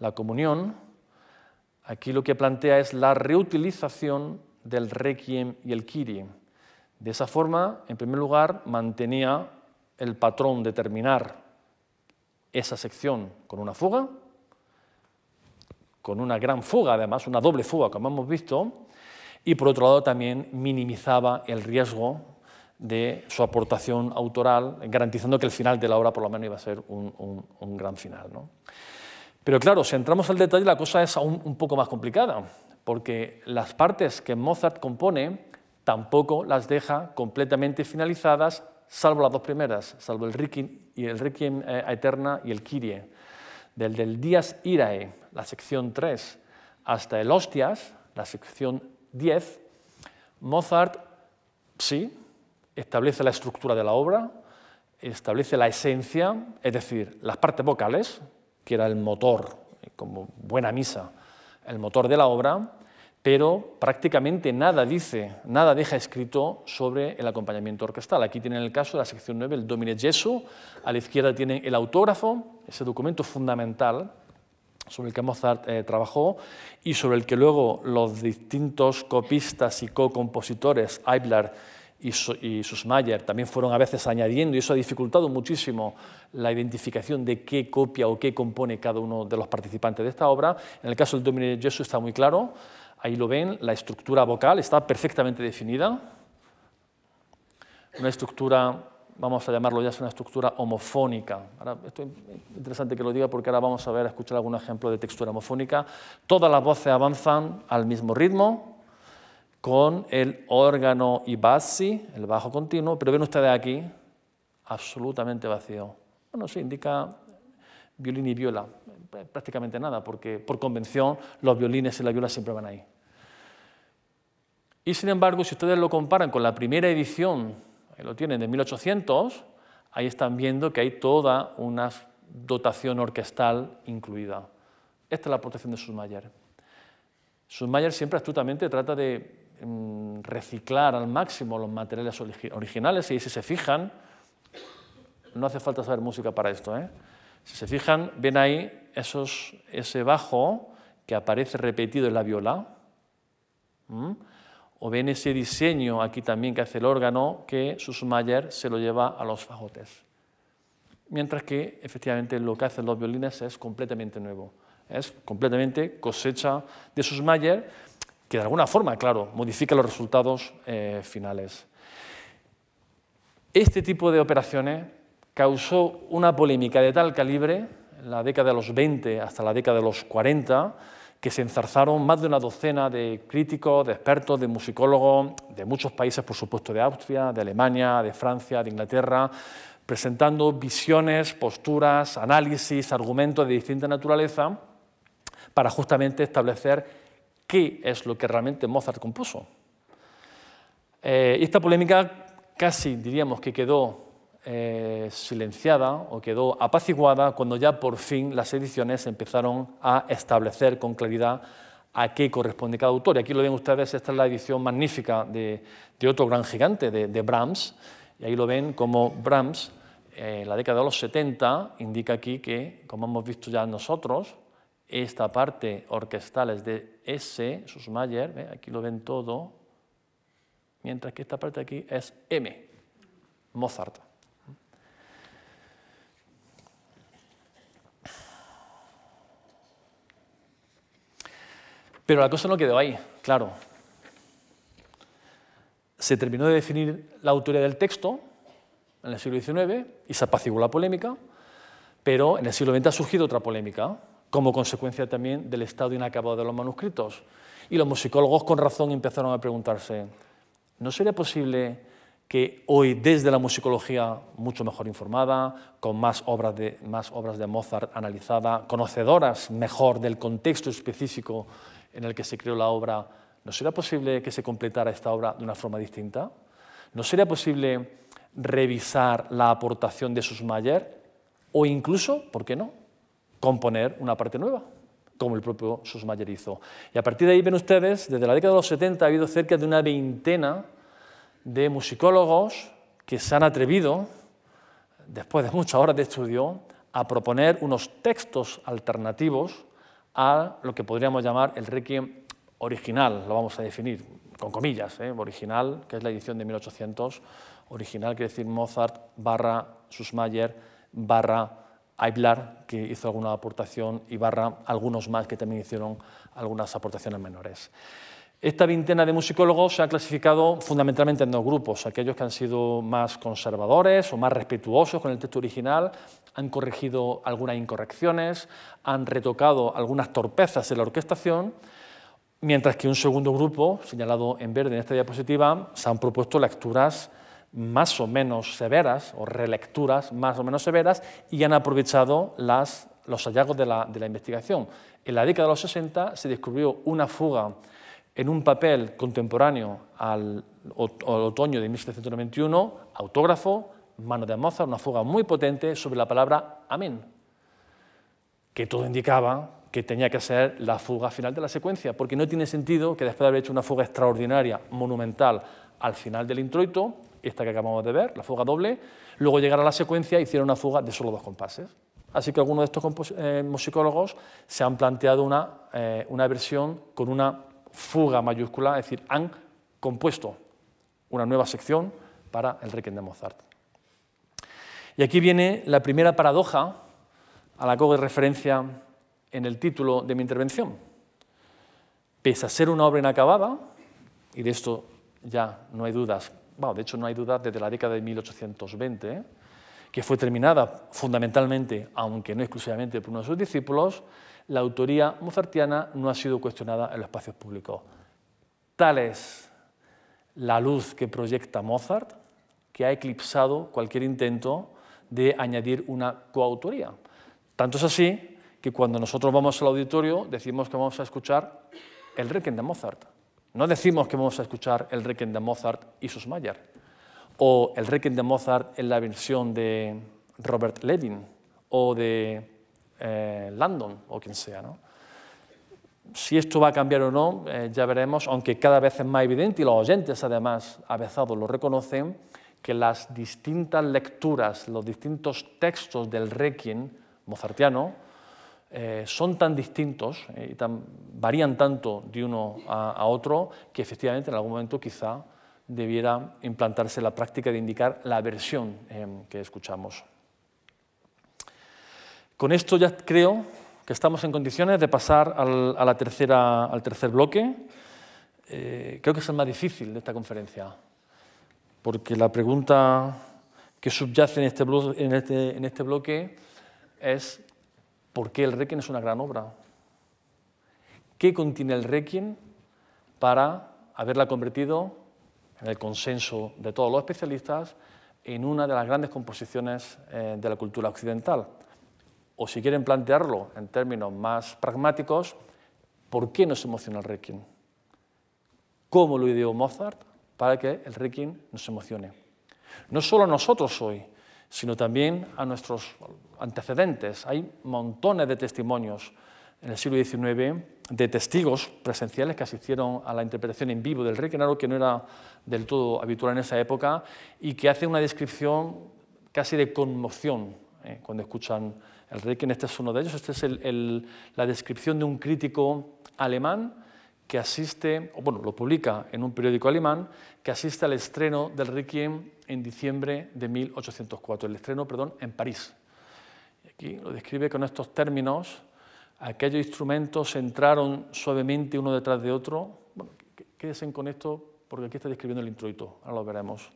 la comunión, aquí lo que plantea es la reutilización del requiem y el kiri. De esa forma, en primer lugar, mantenía el patrón de terminar esa sección con una fuga, con una gran fuga, además, una doble fuga, como hemos visto, y por otro lado también minimizaba el riesgo de su aportación autoral, garantizando que el final de la obra por lo menos iba a ser un, gran final. ¿no? Pero claro, si entramos al detalle, la cosa es aún un poco más complicada porque las partes que Mozart compone tampoco las deja completamente finalizadas, salvo las dos primeras, salvo el Requiem, y el Requiem eh, Eterna y el Kyrie. Del, del Dias Irae, la sección 3, hasta el Hostias, la sección 10, Mozart sí establece la estructura de la obra, establece la esencia, es decir, las partes vocales, que era el motor, eh, como buena misa, el motor de la obra, pero prácticamente nada dice, nada deja escrito sobre el acompañamiento orquestal. Aquí tienen el caso de la sección 9, el Domine Gesso, a la izquierda tienen el autógrafo, ese documento fundamental sobre el que Mozart eh, trabajó y sobre el que luego los distintos copistas y co-compositores, Eibler y, Susmayer también fueron a veces añadiendo y eso ha dificultado muchísimo la identificación de qué copia o qué compone cada uno de los participantes de esta obra. En el caso del de Jesús está muy claro, ahí lo ven, la estructura vocal está perfectamente definida, una estructura, vamos a llamarlo ya, es una estructura homofónica. esto es interesante que lo diga porque ahora vamos a ver, a escuchar algún ejemplo de textura homofónica. Todas las voces avanzan al mismo ritmo, con el órgano y bassi, el bajo continuo, pero ven ustedes aquí, absolutamente vacío. Bueno, sí, indica violín y viola, eh, prácticamente nada, porque por convención los violines y la viola siempre van ahí. Y sin embargo, si ustedes lo comparan con la primera edición, que lo tienen, de 1800, ahí están viendo que hay toda una dotación orquestal incluida. Esta es la protección de Schumacher. Schumacher siempre astutamente trata de Mm, reciclar al máximo los materiales originales y si se fijan, no hace falta saber música para esto, ¿eh? si se fijan, ven ahí esos, ese bajo que aparece repetido en la viola, o ven ese diseño aquí también que hace el órgano que susmayer se lo lleva a los fajotes. Mientras que efectivamente lo que hacen los violines es completamente nuevo, es completamente cosecha de susmayer que de alguna forma, claro, modifica los resultados eh, finales. Este tipo de operaciones causó una polémica de tal calibre, en la década de los 20 hasta la década de los 40, que se enzarzaron más de una docena de críticos, de expertos, de musicólogos, de muchos países, por supuesto, de Austria, de Alemania, de Francia, de Inglaterra, presentando visiones, posturas, análisis, argumentos de distinta naturaleza para justamente establecer qué es lo que realmente Mozart compuso. Eh, esta polémica casi diríamos que quedó eh, silenciada o quedó apaciguada cuando ya por fin las ediciones empezaron a establecer con claridad a qué corresponde cada autor. Y aquí lo ven ustedes, esta es la edición magnífica de, otro gran gigante, de, Brahms, y ahí lo ven como Brahms, eh, en la década de los 70, indica aquí que, como hemos visto ya nosotros, esta parte orquestal es de S, Susmayer, ¿eh? aquí lo ven todo, mientras que esta parte aquí es M, Mozart. Pero la cosa no quedó ahí, claro. Se terminó de definir la autoría del texto en el siglo XIX y se apaciguó la polémica, pero en el siglo XX ha surgido otra polémica como consecuencia también del estado inacabado de los manuscritos. Y los musicólogos con razón empezaron a preguntarse, ¿no sería posible que hoy desde la musicología mucho mejor informada, con más obras de, más obras de Mozart analizadas, conocedoras mejor del contexto específico en el que se creó la obra, ¿no sería posible que se completara esta obra de una forma distinta? ¿No sería posible revisar la aportación de Susmayer o incluso, ¿por qué no?, componer una parte nueva, como el propio Sussmayer hizo. Y a partir de ahí ven ustedes, desde la década de los 70 ha habido cerca de una veintena de musicólogos que se han atrevido, después de muchas horas de estudio, a proponer unos textos alternativos a lo que podríamos llamar el Requiem original, lo vamos a definir con comillas, ¿eh? original, que es la edición de 1800, original quiere decir Mozart barra Sussmayer barra Aiblar, que hizo alguna aportación, y Barra, algunos más que también hicieron algunas aportaciones menores. Esta veintena de musicólogos se ha clasificado fundamentalmente en dos grupos, aquellos que han sido más conservadores o más respetuosos con el texto original, han corregido algunas incorrecciones, han retocado algunas torpezas de la orquestación, mientras que un segundo grupo, señalado en verde en esta diapositiva, se han propuesto lecturas más o menos severas, o relecturas más o menos severas, y han aprovechado los hallazgos de la, investigación. En la década de los 60 se descubrió una fuga en un papel contemporáneo al, otoño de 1791, autógrafo, mano de Mozart, una fuga muy potente sobre la palabra amén, que todo indicaba que tenía que ser la fuga final de la secuencia, porque no tiene sentido que después de haber hecho una fuga extraordinaria, monumental, al final del introito, esta que acabamos de ver, la fuga doble, luego llegaron a la secuencia y hicieron una fuga de solo dos compases. Así que algunos de estos eh, musicólogos se han planteado una, eh, una versión con una fuga mayúscula, es decir, han compuesto una nueva sección para el Requiem de Mozart. Y aquí viene la primera paradoja a la que hago referencia en el título de mi intervención. Pese a ser una obra inacabada, y de esto ya no hay dudas de hecho no hay duda desde la década de 1820, que fue terminada fundamentalmente, aunque no exclusivamente por uno de sus discípulos, la autoría mozartiana no ha sido cuestionada en los espacios públicos. Tal es la luz que proyecta Mozart que ha eclipsado cualquier intento de añadir una coautoría. Tanto es así que cuando nosotros vamos al auditorio decimos que vamos a escuchar el Requiem de Mozart. No decimos que vamos a escuchar el Requiem de Mozart y sus Mayer, o el Requiem de Mozart en la versión de Robert Levin, o de eh, Landon, o quien sea. Si esto va a cambiar o no, eh, ya veremos, aunque cada vez es más evidente, y los oyentes además avezados lo reconocen, que las distintas lecturas, los distintos textos del Requiem mozartiano, eh, son tan distintos eh, y tan, varían tanto de uno a, otro que efectivamente en algún momento quizá debiera implantarse la práctica de indicar la versión em, que escuchamos. Con esto ya creo que estamos en condiciones de pasar al, a la tercera, al tercer bloque. Eh, creo que es el más difícil de esta conferencia, porque la pregunta que subyace en este, este en este bloque es ¿Por qué el Requiem es una gran obra? ¿Qué contiene el Requiem para haberla convertido, en el consenso de todos los especialistas, en una de las grandes composiciones eh, de la cultura occidental? O si quieren plantearlo en términos más pragmáticos, ¿por qué nos emociona el Requiem? ¿Cómo lo ideó Mozart para que el Requiem nos emocione? No solo nosotros hoy, sino también a nuestros antecedentes. Hay montones de testimonios en el siglo XIX de testigos presenciales que asistieron a la interpretación en vivo del rey que no era del todo habitual en esa época, y que hacen una descripción casi de conmoción eh, cuando escuchan el rey, que este es uno de ellos. Esta es la descripción de un crítico alemán que asiste, bueno, lo publica en un periódico alemán, que asiste al estreno del Requiem en diciembre de 1804, el estreno, perdón, en París. Y aquí lo describe con estos términos, aquellos instrumentos entraron suavemente uno detrás de otro. Bueno, quédense con esto porque aquí está describiendo el introito, ahora lo veremos.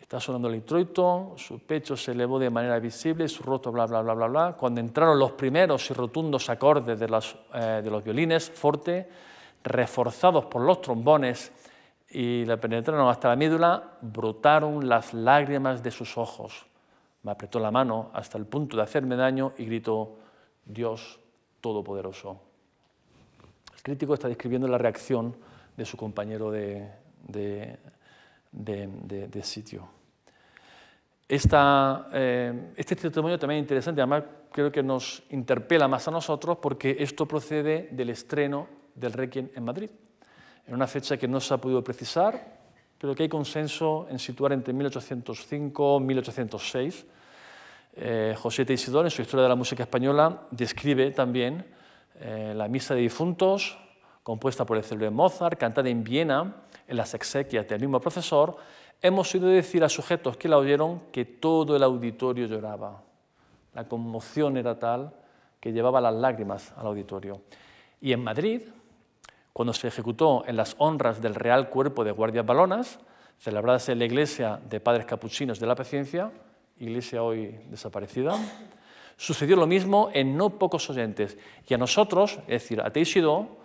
Está sonando el introito, su pecho se elevó de manera visible, su rostro bla, bla, bla, bla, bla. Cuando entraron los primeros y rotundos acordes de, eh, de los violines, forte, reforzados por los trombones, y le penetraron hasta la médula, brotaron las lágrimas de sus ojos. Me apretó la mano hasta el punto de hacerme daño y gritó, Dios Todopoderoso. El crítico está describiendo la reacción de su compañero de, sitio. Esta, eh, este testimonio también es interesante, además creo que nos interpela más a nosotros porque esto procede del estreno del Requiem en Madrid, en una fecha que no se ha podido precisar, pero que hay consenso en situar entre 1805 y 1806. José T. en su Historia de la Música Española, describe también eh, la misa de difuntos, compuesta por el célebre Mozart, cantada en Viena, en las exequias del mismo profesor, hemos oído decir a sujetos que la oyeron que todo el auditorio lloraba. La conmoción era tal que llevaba las lágrimas al auditorio. Y en Madrid, cuando se ejecutó en las honras del Real Cuerpo de Guardias Balonas, celebradas en la iglesia de Padres Capuchinos de la Paciencia, iglesia hoy desaparecida, sucedió lo mismo en no pocos oyentes. Y a nosotros, es decir, a Teixidó,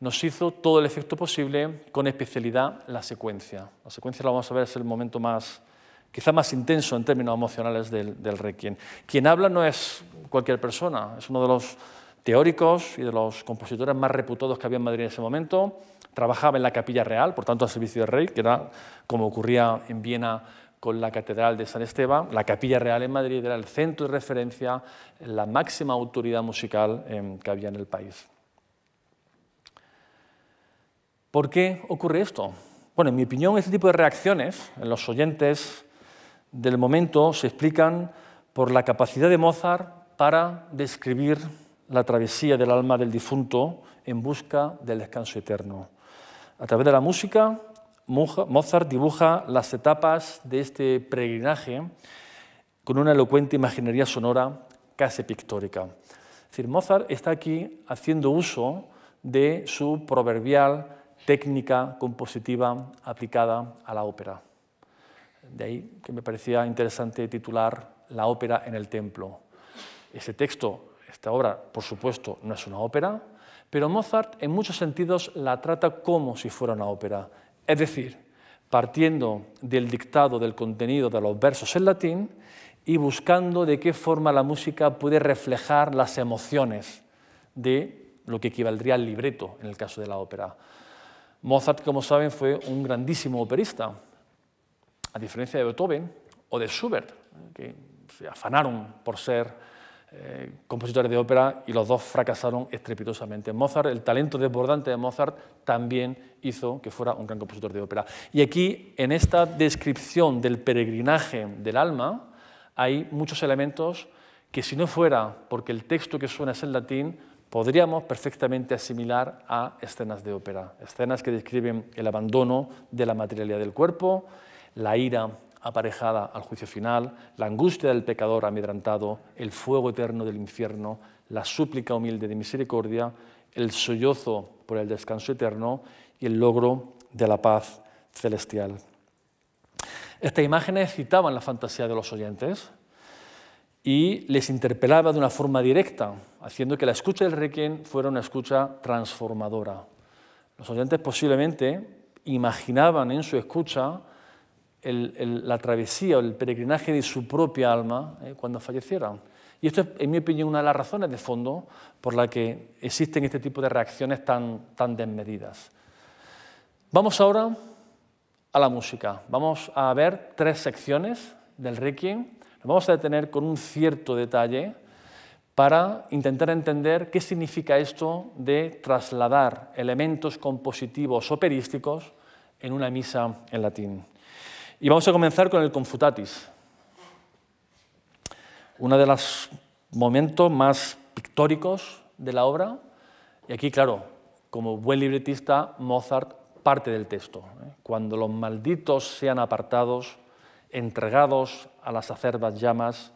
nos hizo todo el efecto posible con especialidad la secuencia. La secuencia la vamos a ver, es el momento más, quizá más intenso en términos emocionales del, del Requiem. Quien habla no es cualquier persona, es uno de los teóricos y de los compositores más reputados que había en Madrid en ese momento. Trabajaba en la Capilla Real, por tanto al servicio del rey, que era como ocurría en Viena con la Catedral de San Esteban. La Capilla Real en Madrid era el centro de referencia, la máxima autoridad musical em, que había en el país. ¿Por qué ocurre esto? Bueno, en mi opinión, este tipo de reacciones en los oyentes del momento se explican por la capacidad de Mozart para describir la travesía del alma del difunto en busca del descanso eterno. A través de la música, Mozart dibuja las etapas de este peregrinaje con una elocuente imaginería sonora casi pictórica. Mozart está aquí haciendo uso de su proverbial técnica compositiva aplicada a la ópera. De ahí que me parecía interesante titular La ópera en el templo. Ese texto esta obra, por supuesto, no es una ópera, pero Mozart en muchos sentidos la trata como si fuera una ópera. Es decir, partiendo del dictado del contenido de los versos en latín y buscando de qué forma la música puede reflejar las emociones de lo que equivaldría al libreto en el caso de la ópera. Mozart, como saben, fue un grandísimo operista, a diferencia de Beethoven o de Schubert, que se afanaron por ser eh, compositores de ópera y los dos fracasaron estrepitosamente. Mozart, el talento desbordante de Mozart, también hizo que fuera un gran compositor de ópera. Y aquí, en esta descripción del peregrinaje del alma, hay muchos elementos que si no fuera porque el texto que suena es en latín, podríamos perfectamente asimilar a escenas de ópera, escenas que describen el abandono de la materialidad del cuerpo, la ira aparejada al juicio final, la angustia del pecador amedrantado, el fuego eterno del infierno, la súplica humilde de misericordia, el sollozo por el descanso eterno y el logro de la paz celestial. Estas imágenes citaban la fantasía de los oyentes y les interpelaba de una forma directa, haciendo que la escucha del Requiem fuera una escucha transformadora. Los oyentes posiblemente imaginaban en su escucha la travesía o el peregrinaje de su propia alma eh, cuando fallecieran. Y esto es, en mi opinión, una de las razones de fondo por la que existen este tipo de reacciones tan, desmedidas. Vamos ahora a la música. Vamos a ver tres secciones del Requiem. Nos vamos a detener con un cierto detalle para intentar entender qué significa esto de trasladar elementos compositivos operísticos en una misa en latín. Y vamos a comenzar con el confutatis. Uno de los momentos más pictóricos de la obra. Y aquí, claro, como buen libretista, Mozart parte del texto. ¿eh? Cuando los malditos sean apartados, entregados a las acerbas llamas,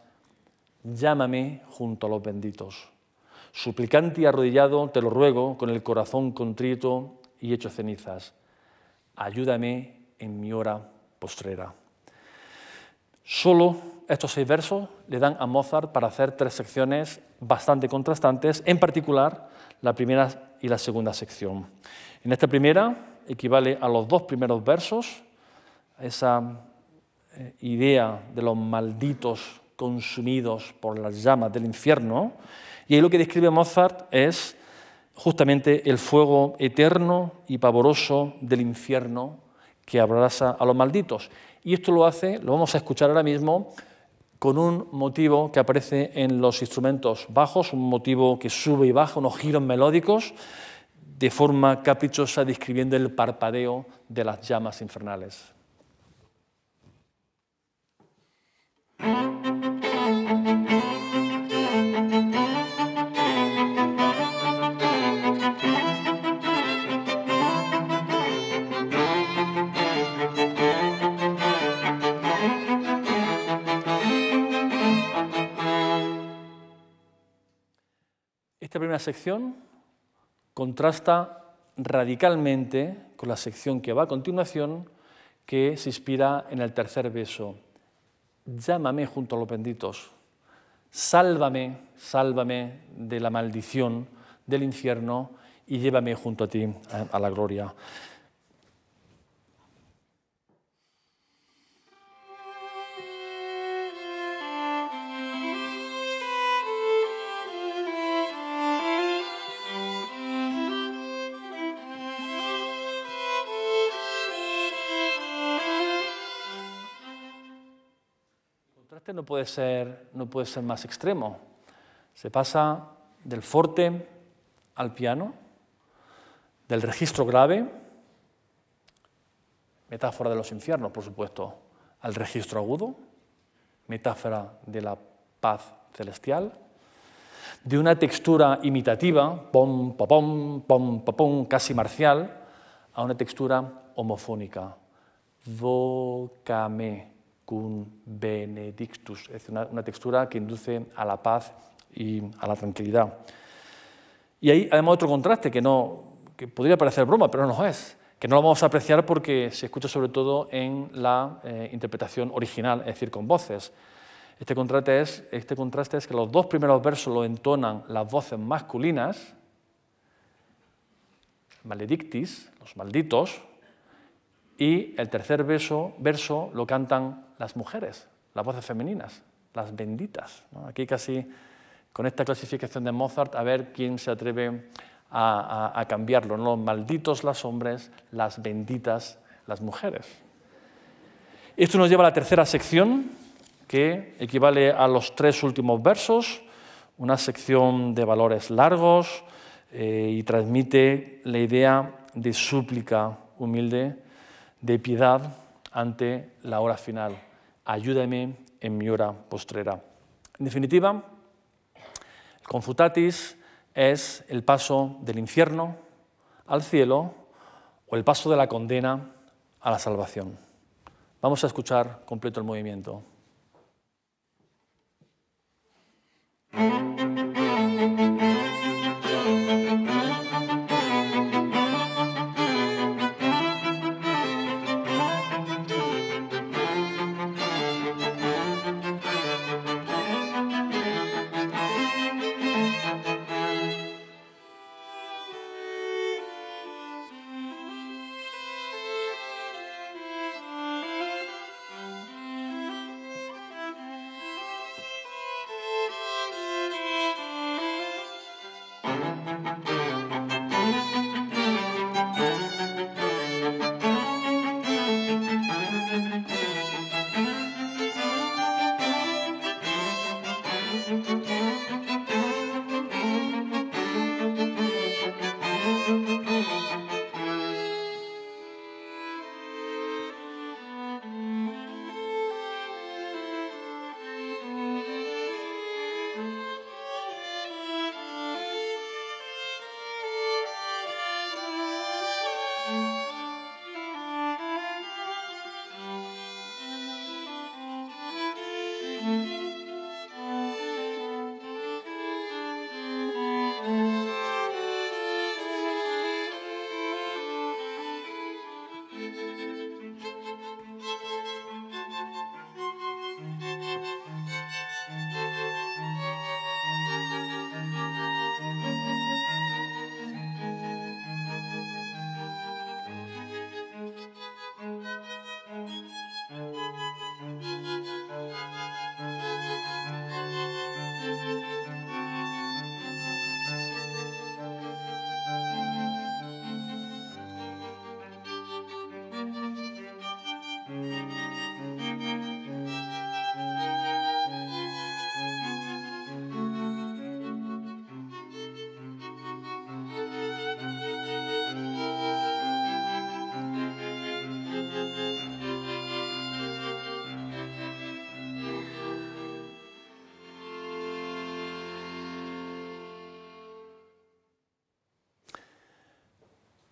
llámame junto a los benditos. Suplicante y arrodillado, te lo ruego, con el corazón contrito y hecho cenizas. Ayúdame en mi hora postrera. Solo estos seis versos le dan a Mozart para hacer tres secciones bastante contrastantes, en particular la primera y la segunda sección. En esta primera equivale a los dos primeros versos, esa eh, idea de los malditos consumidos por las llamas del infierno, y ahí lo que describe Mozart es justamente el fuego eterno y pavoroso del infierno que abraza a los malditos. Y esto lo hace, lo vamos a escuchar ahora mismo, con un motivo que aparece en los instrumentos bajos, un motivo que sube y baja, unos giros melódicos, de forma caprichosa describiendo el parpadeo de las llamas infernales. primera sección contrasta radicalmente con la sección que va a continuación, que se inspira en el tercer beso. Llámame junto a los benditos, sálvame, sálvame de la maldición del infierno y llévame junto a ti a la gloria. no puede ser, no puede ser más extremo. Se pasa del forte al piano, del registro grave, metáfora de los infiernos, por supuesto, al registro agudo, metáfora de la paz celestial, de una textura imitativa, pom, pom, pom, pom, casi marcial, a una textura homofónica, vocame, cun benedictus, es una, textura que induce a la paz y a la tranquilidad. Y hay además otro contraste que, no, que podría parecer broma, pero no lo es, que no lo vamos a apreciar porque se escucha sobre todo en la eh, interpretación original, es decir, con voces. Este contraste, es, este contraste es que los dos primeros versos lo entonan las voces masculinas, maledictis, los malditos, y el tercer verso lo cantan las mujeres, las voces femeninas, las benditas. Aquí casi con esta clasificación de Mozart a ver quién se atreve a, cambiarlo. ¿no? Malditos los hombres, las benditas las mujeres. Esto nos lleva a la tercera sección, que equivale a los tres últimos versos, una sección de valores largos eh, y transmite la idea de súplica humilde, de piedad ante la hora final ayúdame en mi hora postrera. En definitiva, el confutatis es el paso del infierno al cielo o el paso de la condena a la salvación. Vamos a escuchar completo el movimiento.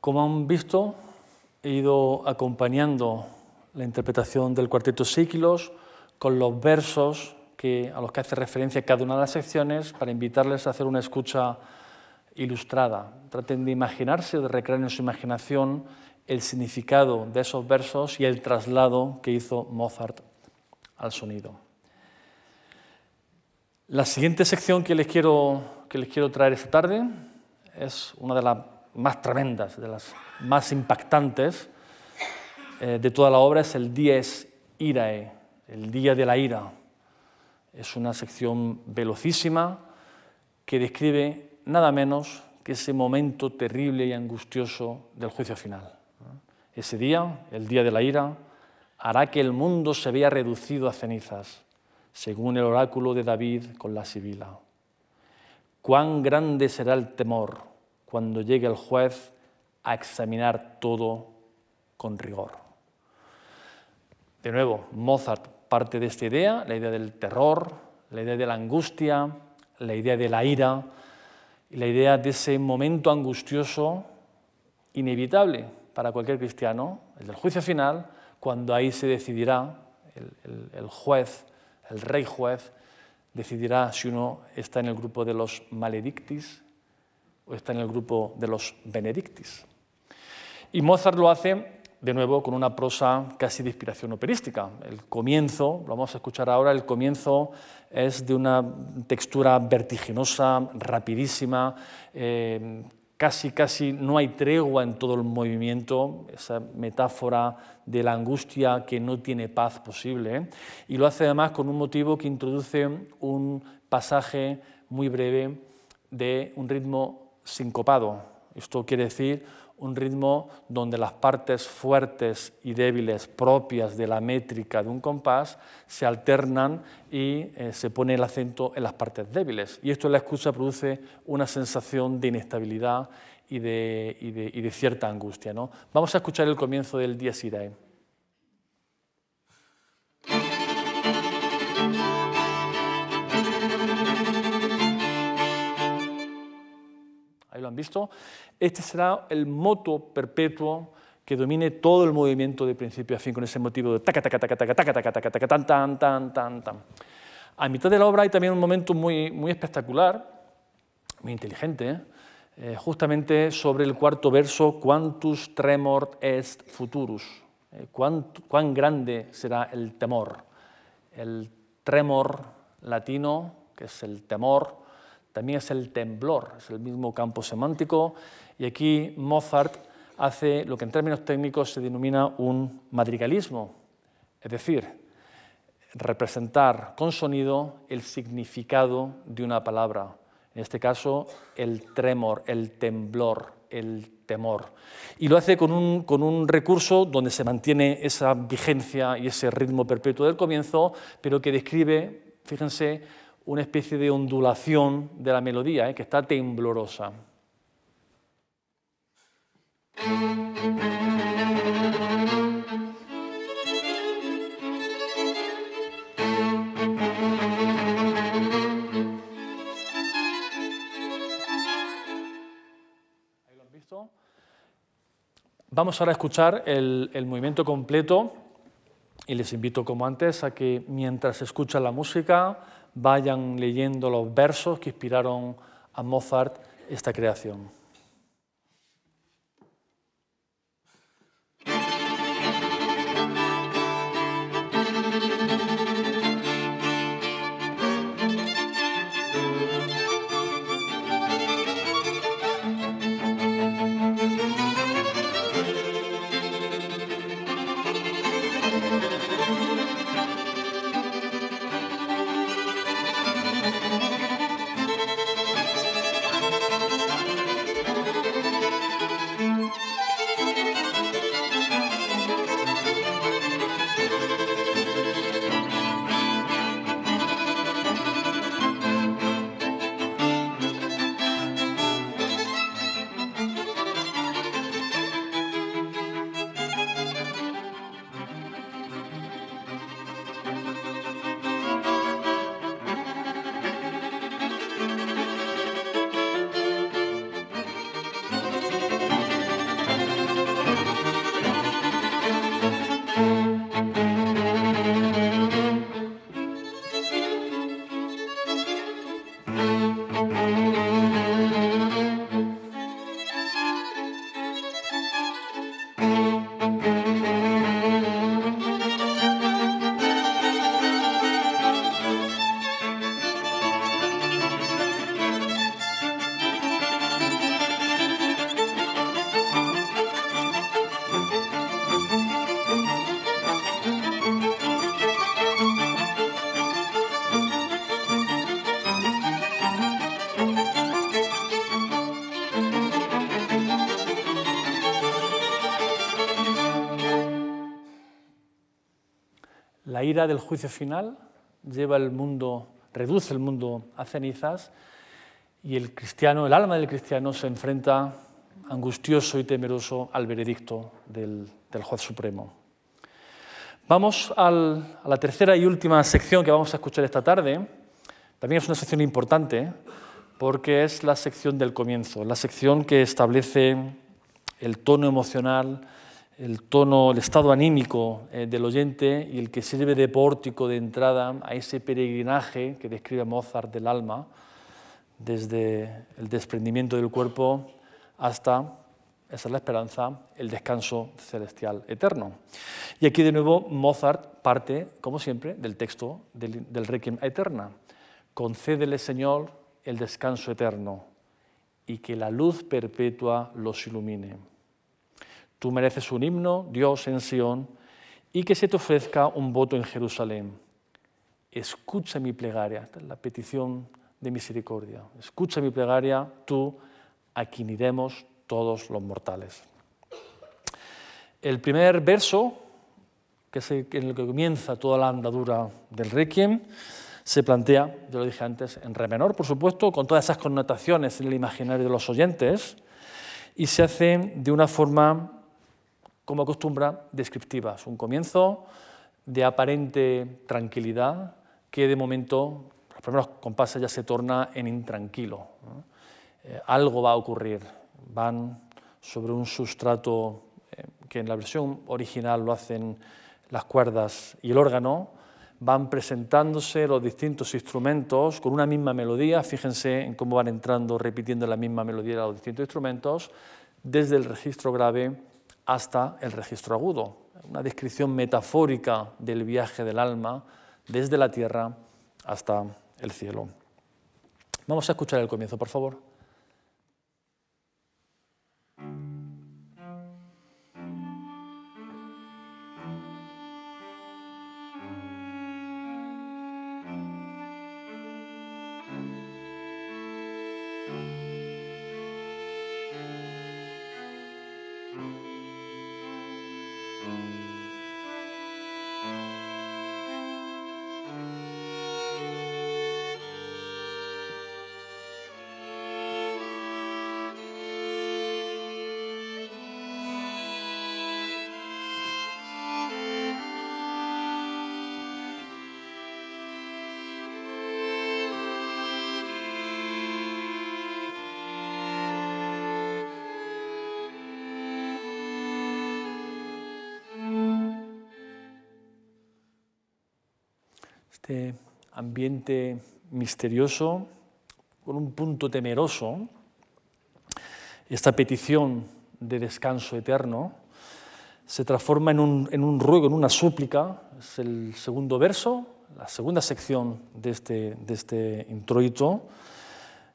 Como han visto, he ido acompañando la interpretación del cuarteto Síquilos con los versos que, a los que hace referencia cada una de las secciones para invitarles a hacer una escucha ilustrada. Traten de imaginarse, de recrear en su imaginación el significado de esos versos y el traslado que hizo Mozart al sonido. La siguiente sección que les quiero, que les quiero traer esta tarde es una de las más tremendas, de las más impactantes eh, de toda la obra es el Dies Irae, el Día de la Ira. Es una sección velocísima que describe nada menos que ese momento terrible y angustioso del juicio final. Ese día, el Día de la Ira, hará que el mundo se vea reducido a cenizas, según el oráculo de David con la sibila. Cuán grande será el temor cuando llegue el juez a examinar todo con rigor. De nuevo, Mozart parte de esta idea, la idea del terror, la idea de la angustia, la idea de la ira y la idea de ese momento angustioso inevitable para cualquier cristiano, el del juicio final, cuando ahí se decidirá, el, el juez, el rey juez, decidirá si uno está en el grupo de los maledictis, está en el grupo de los Benedictis. Y Mozart lo hace de nuevo con una prosa casi de inspiración operística. El comienzo, lo vamos a escuchar ahora, el comienzo es de una textura vertiginosa, rapidísima, eh, casi, casi no hay tregua en todo el movimiento, esa metáfora de la angustia que no tiene paz posible, y lo hace además con un motivo que introduce un pasaje muy breve de un ritmo sincopado. Esto quiere decir un ritmo donde las partes fuertes y débiles propias de la métrica de un compás se alternan y eh, se pone el acento en las partes débiles. Y esto en la escucha produce una sensación de inestabilidad y de, cierta angustia. Vamos a escuchar el comienzo del Dies Irae. ahí lo han visto, este será el moto perpetuo que domine todo el movimiento de principio a fin con ese motivo de taca, taca, taca, taca, taca, taca, taca, taca, tan, tan, tan, tan, tan. A mitad de la obra hay también un momento muy, muy espectacular, muy inteligente, eh, justamente sobre el cuarto verso, quantus tremor est futurus, eh, cuán, grande será el temor. El tremor latino, que es el temor, también es el temblor, es el mismo campo semántico. Y aquí Mozart hace lo que en términos técnicos se denomina un madrigalismo, es decir, representar con sonido el significado de una palabra. En este caso, el tremor, el temblor, el temor. Y lo hace con un, con un, recurso donde se mantiene esa vigencia y ese ritmo perpetuo del comienzo, pero que describe, fíjense, una especie de ondulación de la melodía, ¿eh? que está temblorosa. Vamos ahora a escuchar el, movimiento completo y les invito, como antes, a que mientras escuchan la música vayan leyendo los versos que inspiraron a Mozart esta creación. ira del juicio final lleva el mundo, reduce el mundo a cenizas y el cristiano, el alma del cristiano se enfrenta angustioso y temeroso al veredicto del, del juez supremo. Vamos a la tercera y última sección que vamos a escuchar esta tarde. También es una sección importante porque es la sección del comienzo, la sección que establece el tono emocional, el tono, el estado anímico eh, del oyente y el que sirve de pórtico de entrada a ese peregrinaje que describe Mozart del alma, desde el desprendimiento del cuerpo hasta, esa es la esperanza, el descanso celestial eterno. Y aquí de nuevo Mozart parte, como siempre, del texto del, Requiem Eterna. Concédele, Señor, el descanso eterno y que la luz perpetua los ilumine. Tú mereces un himno, Dios en Sión, y que se te ofrezca un voto en Jerusalén. Escucha mi plegaria, la petición de misericordia. Escucha mi plegaria, tú a quien iremos todos los mortales. El primer verso, que es el que comienza toda la andadura del Requiem, se plantea, yo lo dije antes, en re menor, por supuesto, con todas esas connotaciones en el imaginario de los oyentes, y se hace de una forma como acostumbra, descriptivas. Un comienzo de aparente tranquilidad que de momento, los primeros compases ya se torna en intranquilo. Eh, algo va a ocurrir, van sobre un sustrato eh, que en la versión original lo hacen las cuerdas y el órgano, van presentándose los distintos instrumentos con una misma melodía, fíjense en cómo van entrando repitiendo la misma melodía los distintos instrumentos, desde el registro grave hasta el registro agudo, una descripción metafórica del viaje del alma desde la tierra hasta el cielo. Vamos a escuchar el comienzo, por favor. thank you Este ambiente misterioso, con un punto temeroso, esta petición de descanso eterno se transforma en un, en un ruego, en una súplica, es el segundo verso, la segunda sección de este, este introito,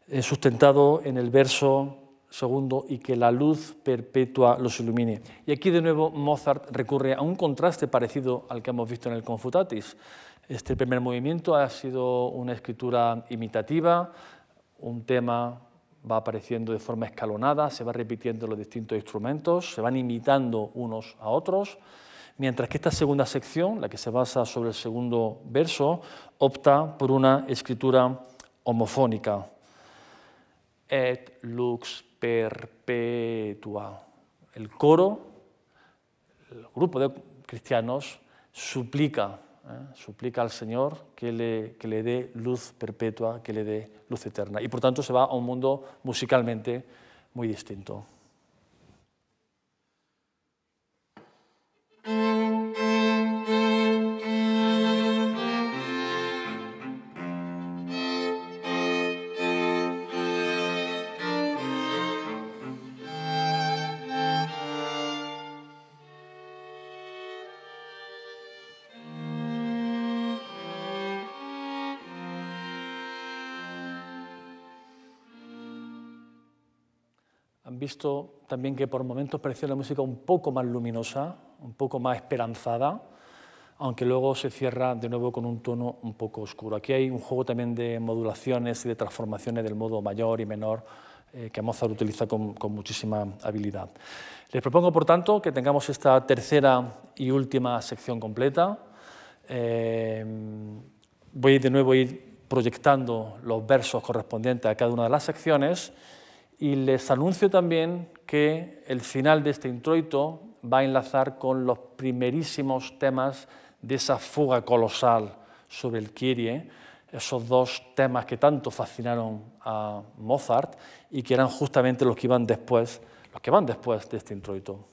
eh, sustentado en el verso segundo y que la luz perpetua los ilumine. Y aquí de nuevo Mozart recurre a un contraste parecido al que hemos visto en el Confutatis. Este primer movimiento ha sido una escritura imitativa, un tema va apareciendo de forma escalonada, se va repitiendo los distintos instrumentos, se van imitando unos a otros, mientras que esta segunda sección, la que se basa sobre el segundo verso, opta por una escritura homofónica. Et lux perpetua. El coro, el grupo de cristianos, suplica ¿eh? suplica al Señor que le, que le dé luz perpetua, que le dé luz eterna. Y por tanto se va a un mundo musicalmente muy distinto. visto también que por momentos parecía la música un poco más luminosa, un poco más esperanzada, aunque luego se cierra de nuevo con un tono un poco oscuro. Aquí hay un juego también de modulaciones y de transformaciones del modo mayor y menor eh, que Mozart utiliza con, muchísima habilidad. Les propongo, por tanto, que tengamos esta tercera y última sección completa. Eh, voy de nuevo a ir proyectando los versos correspondientes a cada una de las secciones y les anuncio también que el final de este introito va a enlazar con los primerísimos temas de esa fuga colosal sobre el Kyrie, esos dos temas que tanto fascinaron a Mozart y que eran justamente los que iban después, los que van después de este introito.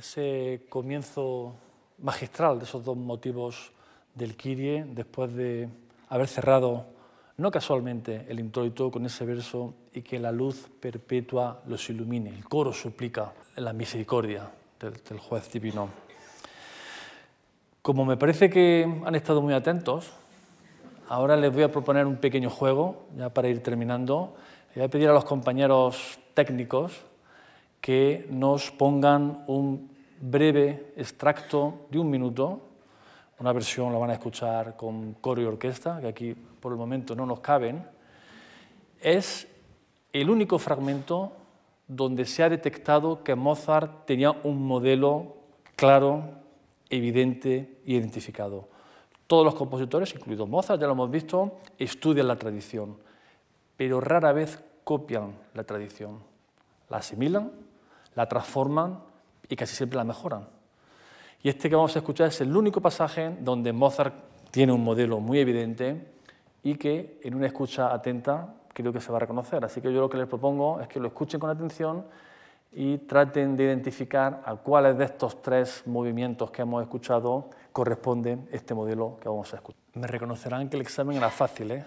ese comienzo magistral de esos dos motivos del Kirie, después de haber cerrado, no casualmente, el introito con ese verso y que la luz perpetua los ilumine. El coro suplica la misericordia del, juez divino. Como me parece que han estado muy atentos, ahora les voy a proponer un pequeño juego, ya para ir terminando. voy a pedir a los compañeros técnicos que nos pongan un breve extracto de un minuto. Una versión la van a escuchar con coro y orquesta, que aquí por el momento no nos caben. Es el único fragmento donde se ha detectado que Mozart tenía un modelo claro, evidente, y identificado. Todos los compositores, incluidos Mozart, ya lo hemos visto, estudian la tradición, pero rara vez copian la tradición, la asimilan la transforman y casi siempre la mejoran. Y este que vamos a escuchar es el único pasaje donde Mozart tiene un modelo muy evidente y que en una escucha atenta creo que se va a reconocer. Así que yo lo que les propongo es que lo escuchen con atención y traten de identificar a cuáles de estos tres movimientos que hemos escuchado corresponde este modelo que vamos a escuchar. Me reconocerán que el examen era fácil. ¿eh?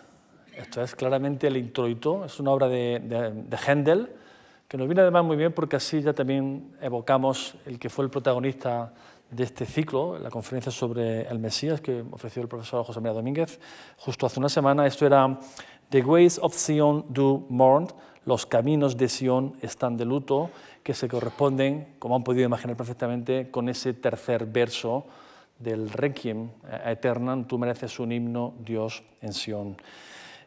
Esto es claramente el introito, es una obra de, de, de Händel que nos viene además muy bien porque así ya también evocamos el que fue el protagonista de este ciclo, la conferencia sobre el Mesías que ofreció el profesor José María Domínguez justo hace una semana. Esto era The Ways of Sion Do Mourn, los caminos de Sion están de luto, que se corresponden, como han podido imaginar perfectamente, con ese tercer verso del Requiem Eternam, tú mereces un himno, Dios en Sion.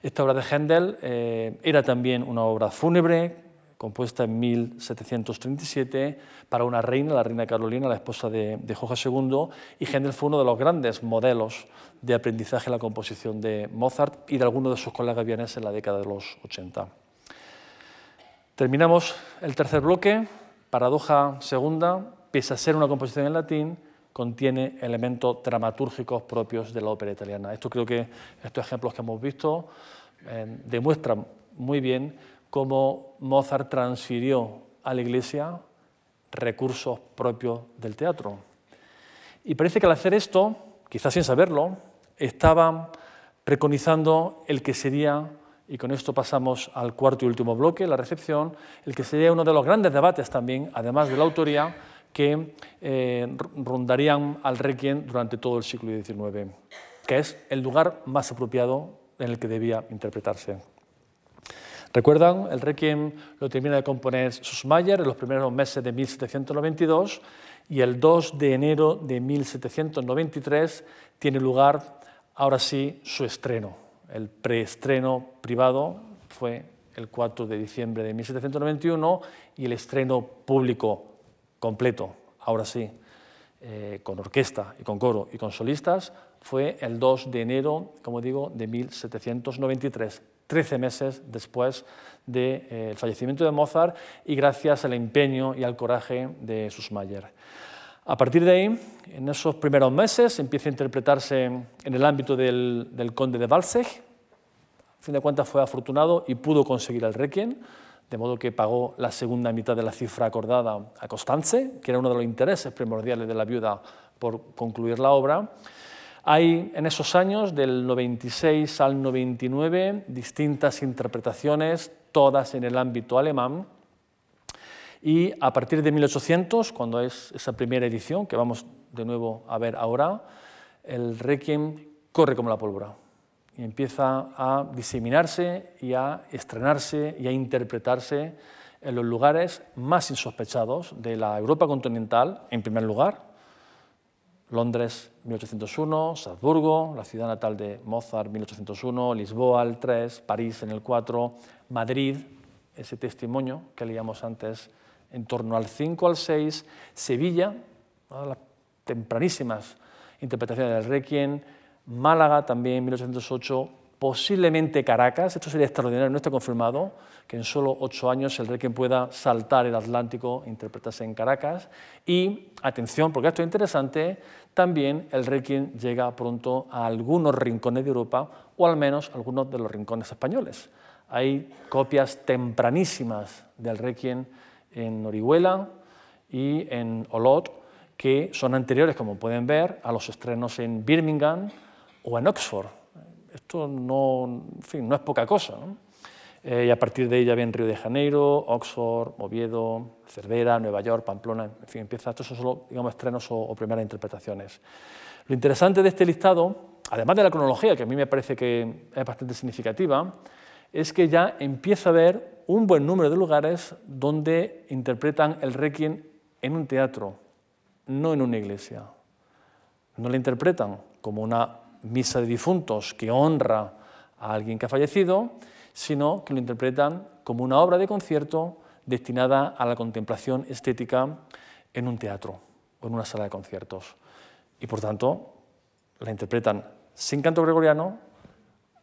Esta obra de Händel eh, era también una obra fúnebre compuesta en 1737 para una reina, la reina Carolina, la esposa de, Jorge II, y Händel fue uno de los grandes modelos de aprendizaje en la composición de Mozart y de algunos de sus colegas vienes en la década de los 80. Terminamos el tercer bloque, paradoja segunda, pese a ser una composición en latín, contiene elementos dramatúrgicos propios de la ópera italiana. Esto creo que estos ejemplos que hemos visto eh, demuestran muy bien cómo Mozart transfirió a la iglesia recursos propios del teatro. Y parece que al hacer esto, quizás sin saberlo, estaba preconizando el que sería, y con esto pasamos al cuarto y último bloque, la recepción, el que sería uno de los grandes debates también, además de la autoría, que eh, rondarían al Requiem durante todo el siglo XIX, que es el lugar más apropiado en el que debía interpretarse. Recuerdan, el Requiem lo termina de componer Susmayer en los primeros meses de 1792 y el 2 de enero de 1793 tiene lugar, ahora sí, su estreno. El preestreno privado fue el 4 de diciembre de 1791 y el estreno público completo, ahora sí, eh, con orquesta y con coro y con solistas, fue el 2 de enero, como digo, de 1793, 13 meses después del eh, fallecimiento de Mozart y gracias al empeño y al coraje de Susmayer. A partir de ahí, en esos primeros meses, empieza a interpretarse en el ámbito del, conde de Walsegg. A fin de cuentas fue afortunado y pudo conseguir el requiem, de modo que pagó la segunda mitad de la cifra acordada a Constance, que era uno de los intereses primordiales de la viuda por concluir la obra. Hay en esos años, del 96 al 99, distintas interpretaciones, todas en el ámbito alemán. Y a partir de 1800, cuando es esa primera edición, que vamos de nuevo a ver ahora, el Requiem corre como la pólvora y empieza a diseminarse y a estrenarse y a interpretarse en los lugares más insospechados de la Europa continental, en primer lugar, Londres 1801, Salzburgo, la ciudad natal de Mozart 1801, Lisboa el 3, París en el 4, Madrid, ese testimonio que leíamos antes, en torno al 5 al 6, Sevilla, las tempranísimas interpretaciones del Requiem, Málaga también 1808, posiblemente Caracas, esto sería extraordinario, no está confirmado, que en solo ocho años el Requiem pueda saltar el Atlántico, interpretarse en Caracas, y, atención, porque esto es interesante, también el Requiem llega pronto a algunos rincones de Europa, o al menos algunos de los rincones españoles. Hay copias tempranísimas del Requiem en Orihuela y en Olot, que son anteriores, como pueden ver, a los estrenos en Birmingham o en Oxford, esto no, en fin, no es poca cosa. ¿no? Eh, y a partir de ahí ya viene Río de Janeiro, Oxford, Oviedo, Cervera, Nueva York, Pamplona, en fin, empieza. Estos solo, digamos, estrenos o, o primeras interpretaciones. Lo interesante de este listado, además de la cronología, que a mí me parece que es bastante significativa, es que ya empieza a haber un buen número de lugares donde interpretan el requiem en un teatro, no en una iglesia. No la interpretan como una misa de difuntos que honra a alguien que ha fallecido, sino que lo interpretan como una obra de concierto destinada a la contemplación estética en un teatro o en una sala de conciertos. Y por tanto, la interpretan sin canto gregoriano,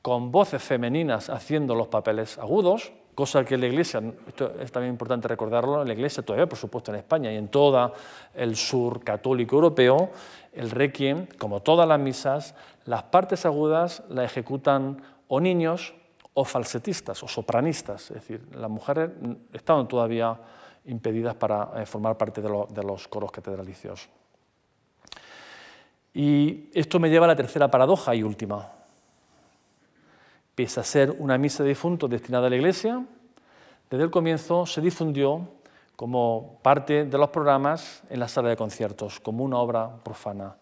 con voces femeninas haciendo los papeles agudos, cosa que la Iglesia, esto es también importante recordarlo, la Iglesia todavía, por supuesto, en España y en todo el sur católico europeo, el requiem, como todas las misas, las partes agudas la ejecutan o niños o falsetistas o sopranistas, es decir, las mujeres estaban todavía impedidas para eh, formar parte de, los coros catedralicios. Y esto me lleva a la tercera paradoja y última. Pese a ser una misa de difuntos destinada a la Iglesia, desde el comienzo se difundió como parte de los programas en la sala de conciertos, como una obra profana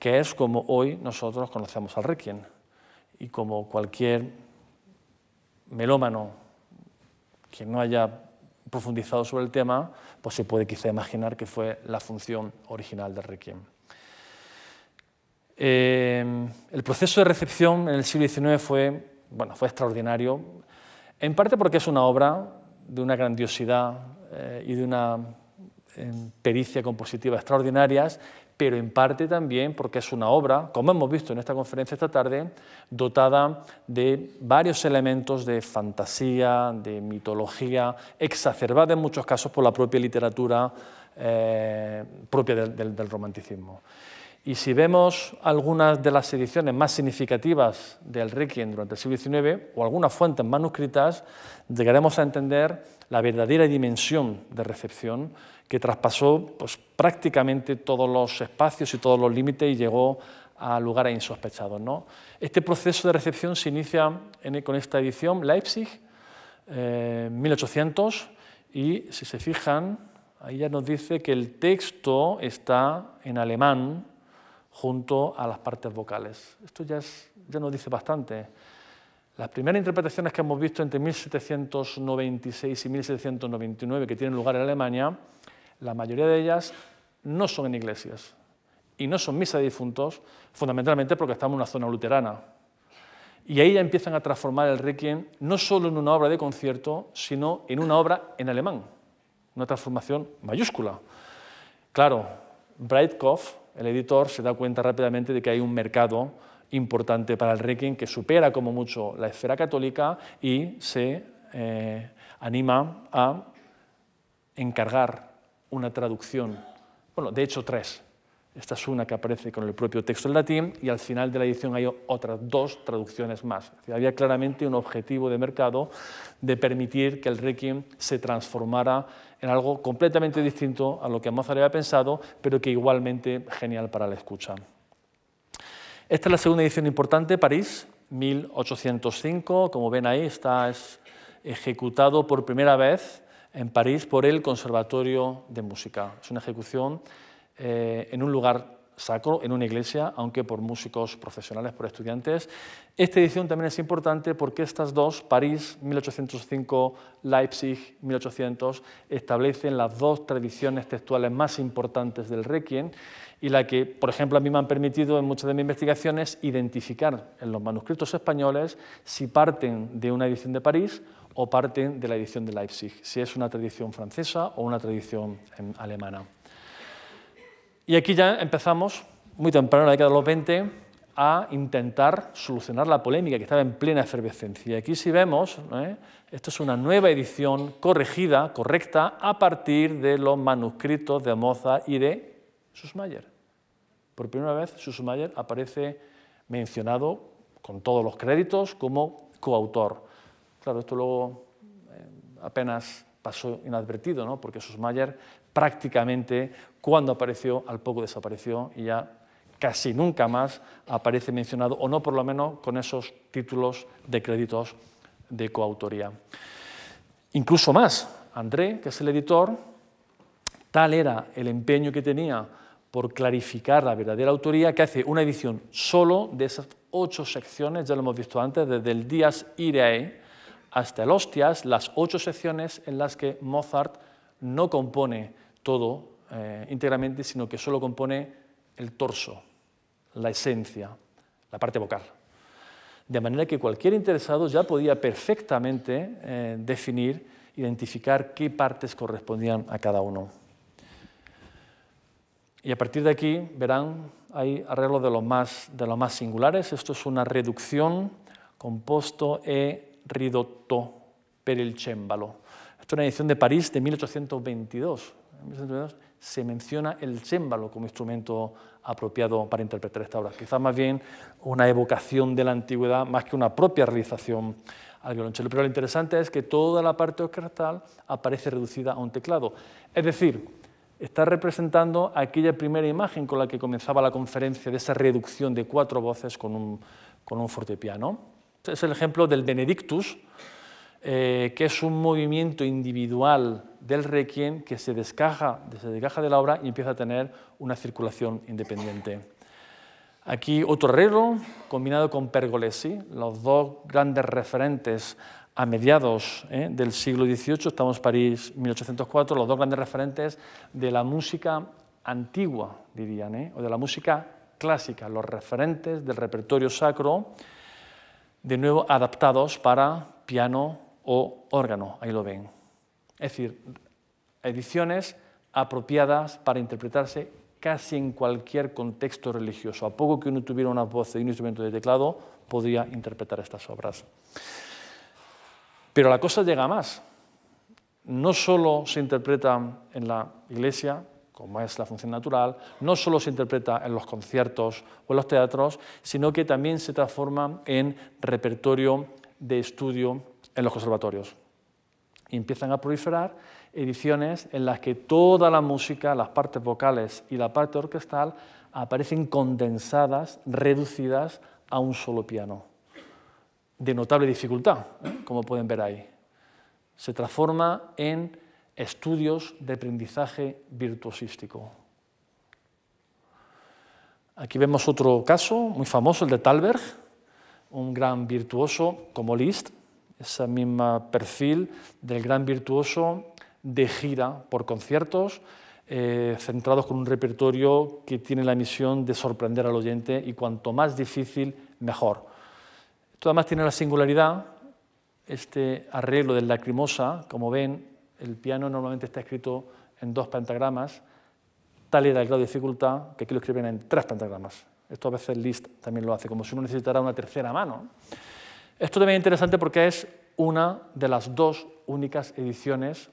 que es como hoy nosotros conocemos al Requiem y como cualquier melómano que no haya profundizado sobre el tema, pues se puede quizá imaginar que fue la función original del Requiem. Eh, el proceso de recepción en el siglo XIX fue, bueno, fue extraordinario, en parte porque es una obra de una grandiosidad eh, y de una eh, pericia compositiva extraordinarias, pero en parte también porque es una obra, como hemos visto en esta conferencia esta tarde, dotada de varios elementos de fantasía, de mitología, exacerbada en muchos casos por la propia literatura eh, propia del, romanticismo. Y si vemos algunas de las ediciones más significativas del Requiem durante el siglo XIX o algunas fuentes manuscritas, llegaremos a entender la verdadera dimensión de recepción que traspasó pues, prácticamente todos los espacios y todos los límites y llegó a lugares insospechados. ¿no? Este proceso de recepción se inicia con esta edición, Leipzig, 1800, eh, y si se fijan, ahí ya nos dice que el texto está en alemán junto a las partes vocales. Esto ya, ya nos dice bastante. Las primeras interpretaciones que hemos visto entre 1796 y 1799, que tienen lugar en Alemania, la mayoría de ellas no son en iglesias y no son misa de difuntos, fundamentalmente porque estamos en una zona luterana. Y ahí ya empiezan a transformar el Requiem no solo en una obra de concierto, sino en una obra en alemán, una transformación mayúscula. Claro, Breitkopf, el editor, se da cuenta rápidamente de que hay un mercado importante para el Requiem que supera como mucho la esfera católica y se eh, anima a encargar una traducción, bueno, de hecho tres. Esta es una que aparece con el propio texto en latín y al final de la edición hay otras dos traducciones más. había claramente un objetivo de mercado de permitir que el Requiem se transformara en algo completamente distinto a lo que Mozart había pensado, pero que igualmente genial para la escucha. Esta es la segunda edición importante, París, 1805. Como ven ahí, está ejecutado por primera vez en París por el Conservatorio de Música. Es una ejecución eh, en un lugar sacro, en una iglesia, aunque por músicos profesionales, por estudiantes. Esta edición también es importante porque estas dos, París 1805, Leipzig 1800, establecen las dos tradiciones textuales más importantes del Requiem y la que, por ejemplo, a mí me han permitido en muchas de mis investigaciones identificar en los manuscritos españoles si parten de una edición de París o parten de la edición de Leipzig, si es una tradición francesa o una tradición em, alemana. Y aquí ya empezamos, muy temprano, en la década de los 20, a intentar solucionar la polémica que estaba en plena efervescencia. Y aquí si vemos, ¿eh? esto es una nueva edición corregida, correcta, a partir de los manuscritos de Moza y de Susmayer por primera vez Sussmayer aparece mencionado con todos los créditos como coautor. Claro, esto luego eh, apenas pasó inadvertido, ¿no? porque Sussmayer prácticamente cuando apareció, al poco desapareció y ya casi nunca más aparece mencionado, o no por lo menos con esos títulos de créditos de coautoría. Incluso más, André, que es el editor, tal era el empeño que tenía por clarificar la verdadera autoría, que hace una edición solo de esas ocho secciones, ya lo hemos visto antes, desde el Dias Irae hasta el Hostias, las ocho secciones en las que Mozart no compone todo eh, íntegramente, sino que solo compone el torso, la esencia, la parte vocal. De manera que cualquier interesado ya podía perfectamente eh, definir, identificar qué partes correspondían a cada uno. Y a partir de aquí, verán, hay arreglos de los más, de más singulares. Esto es una reducción composto e ridotto per il cembalo. Esto es una edición de París de 1822. En 1822 se menciona el cembalo como instrumento apropiado para interpretar esta obra. Quizás más bien una evocación de la antigüedad más que una propia realización al violonchelo. Pero lo interesante es que toda la parte orquestal aparece reducida a un teclado. Es decir, está representando aquella primera imagen con la que comenzaba la conferencia de esa reducción de cuatro voces con un, fortepiano. Este es el ejemplo del Benedictus, eh, que es un movimiento individual del requiem que se descaja, de la obra y empieza a tener una circulación independiente. Aquí otro arreglo combinado con Pergolesi, los dos grandes referentes a mediados eh, del siglo XVIII, estamos en París 1804, los dos grandes referentes de la música antigua, dirían, eh, o de la música clásica, los referentes del repertorio sacro, de nuevo adaptados para piano o órgano, ahí lo ven. Es decir, ediciones apropiadas para interpretarse casi en cualquier contexto religioso. A poco que uno tuviera una voz y e un instrumento de teclado, podría interpretar estas obras. Pero la cosa llega más. No solo se interpreta en la iglesia, como es la función natural, no solo se interpreta en los conciertos o en los teatros, sino que también se transforma en repertorio de estudio en los conservatorios. Y empiezan a proliferar ediciones en las que toda la música, las partes vocales y la parte orquestal aparecen condensadas, reducidas a un solo piano de notable dificultad, como pueden ver ahí. Se transforma en estudios de aprendizaje virtuosístico. Aquí vemos otro caso muy famoso, el de Talberg, un gran virtuoso como Liszt, ese mismo perfil del gran virtuoso de gira por conciertos, eh, centrados con un repertorio que tiene la misión de sorprender al oyente y cuanto más difícil, mejor. Esto además tiene la singularidad, este arreglo del lacrimosa, como ven, el piano normalmente está escrito en dos pentagramas, tal era el grado de dificultad que aquí lo escriben en tres pentagramas. Esto a veces Liszt también lo hace, como si uno necesitara una tercera mano. Esto también es interesante porque es una de las dos únicas ediciones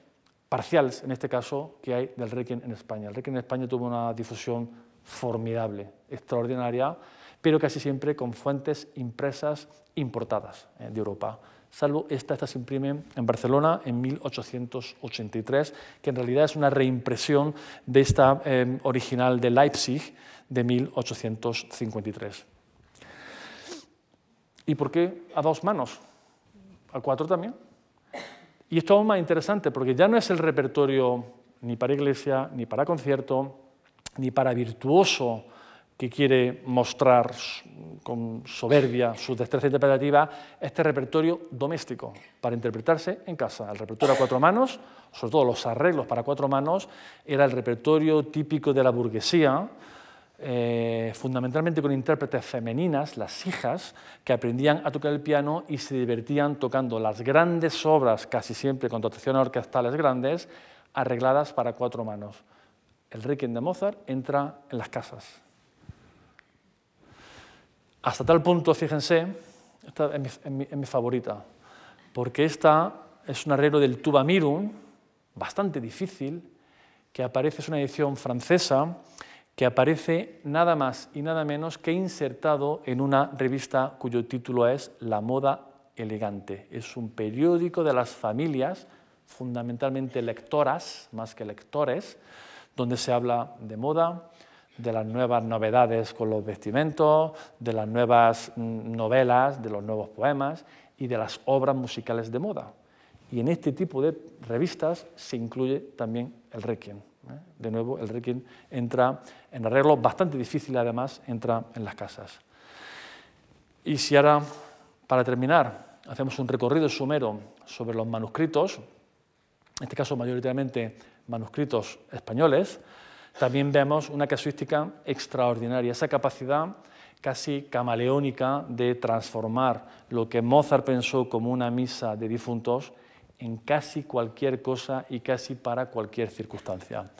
parciales, en este caso, que hay del Requiem en España. El Requiem en España tuvo una difusión formidable, extraordinaria, pero casi siempre con fuentes impresas importadas eh, de Europa salvo esta, esta se imprime en Barcelona en 1883, que en realidad es una reimpresión de esta em, original de Leipzig de 1853. ¿Y por qué a dos manos? ¿A cuatro también? Y esto aún más interesante, porque ya no es el repertorio ni para iglesia, ni para concierto, ni para virtuoso que quiere mostrar con soberbia su destreza interpretativa, este repertorio doméstico para interpretarse en casa. El repertorio a cuatro manos, sobre todo los arreglos para cuatro manos, era el repertorio típico de la burguesía, eh, fundamentalmente con intérpretes femeninas, las hijas, que aprendían a tocar el piano y se divertían tocando las grandes obras, casi siempre con dotaciones orquestales grandes, arregladas para cuatro manos. El Requiem de Mozart entra en las casas. Hasta tal punto, fíjense, esta es mi, favorita, porque esta es un arreglo del tuba mirum, bastante difícil, que aparece, es una edición francesa, que aparece nada más y nada menos que insertado en una revista cuyo título es La Moda Elegante. Es un periódico de las familias, fundamentalmente lectoras, más que lectores, donde se habla de moda, de las nuevas novedades con los vestimentos, de las nuevas mm, novelas, de los nuevos poemas y de las obras musicales de moda. Y en este tipo de revistas se incluye también el Requiem. ¿eh? De nuevo, el Requiem entra en arreglo bastante difícil, además, entra en las casas. Y si ahora, para terminar, hacemos un recorrido sumero sobre los manuscritos, en este caso mayoritariamente manuscritos españoles, también vemos una casuística extraordinaria, esa capacidad casi camaleónica de transformar lo que Mozart pensó como una misa de difuntos en casi cualquier cosa y casi para cualquier circunstancia.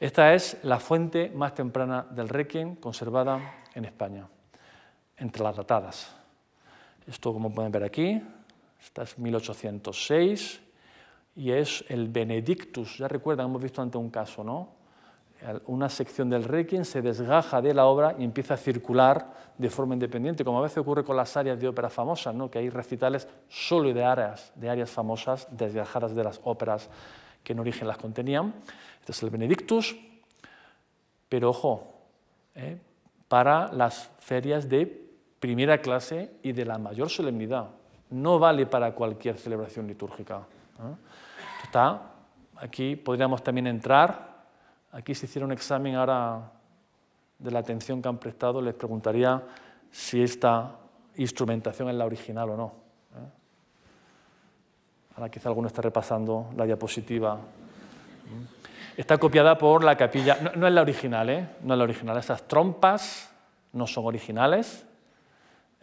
Esta es la fuente más temprana del Requiem conservada en España, entre las datadas. Esto, como pueden ver aquí, esta es 1806 y es el Benedictus. Ya recuerdan, hemos visto ante un caso, ¿no? una sección del Requiem se desgaja de la obra y empieza a circular de forma independiente, como a veces ocurre con las áreas de ópera famosas, ¿no? que hay recitales solo de áreas, de famosas desgajadas de las óperas que en origen las contenían. Este es el Benedictus, pero ojo, ¿eh? para las ferias de primera clase y de la mayor solemnidad. No vale para cualquier celebración litúrgica. aquí podríamos también entrar aquí se hicieron un examen ahora de la atención que han prestado, les preguntaría si esta instrumentación es la original o no. ¿eh? Ahora quizá alguno está repasando la diapositiva. Está copiada por la capilla, no, no es la original, ¿eh? no es la original. Esas trompas no son originales,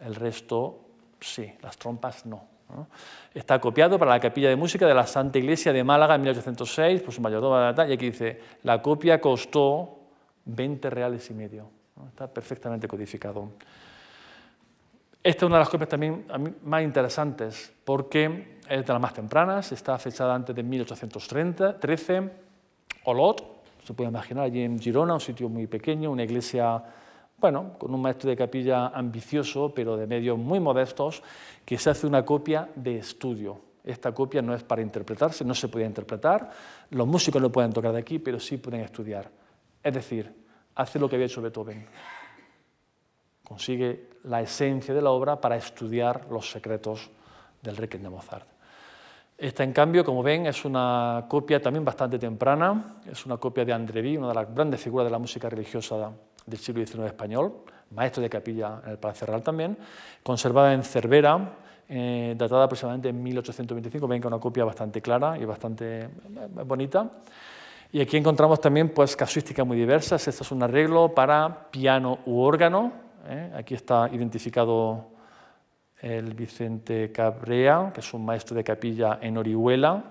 el resto sí, las trompas no. Está copiado para la capilla de música de la Santa Iglesia de Málaga en 1806 por su mayordomo y aquí dice, la copia costó 20 reales y medio. Está perfectamente codificado. Esta es una de las copias también más interesantes porque es de las más tempranas, está fechada antes de 1813, Olot, se puede imaginar allí en Girona, un sitio muy pequeño, una iglesia bueno, con un maestro de capilla ambicioso, pero de medios muy modestos, que se hace una copia de estudio. Esta copia no es para interpretarse, no se podía interpretar, los músicos no pueden tocar de aquí, pero sí pueden estudiar. Es decir, hace lo que había hecho Beethoven. Consigue la esencia de la obra para estudiar los secretos del Requiem de Mozart. Esta, en cambio, como ven, es una copia también bastante temprana, es una copia de Andrevi, una de las grandes figuras de la música religiosa del siglo XIX español, maestro de capilla en el Palacio Real también, conservada en Cervera, eh, datada aproximadamente en 1825, ven que una copia bastante clara y bastante eh, bonita. Y aquí encontramos también pues, casuísticas muy diversas. Esto es un arreglo para piano u órgano. Eh. Aquí está identificado el Vicente Cabrea, que es un maestro de capilla en Orihuela.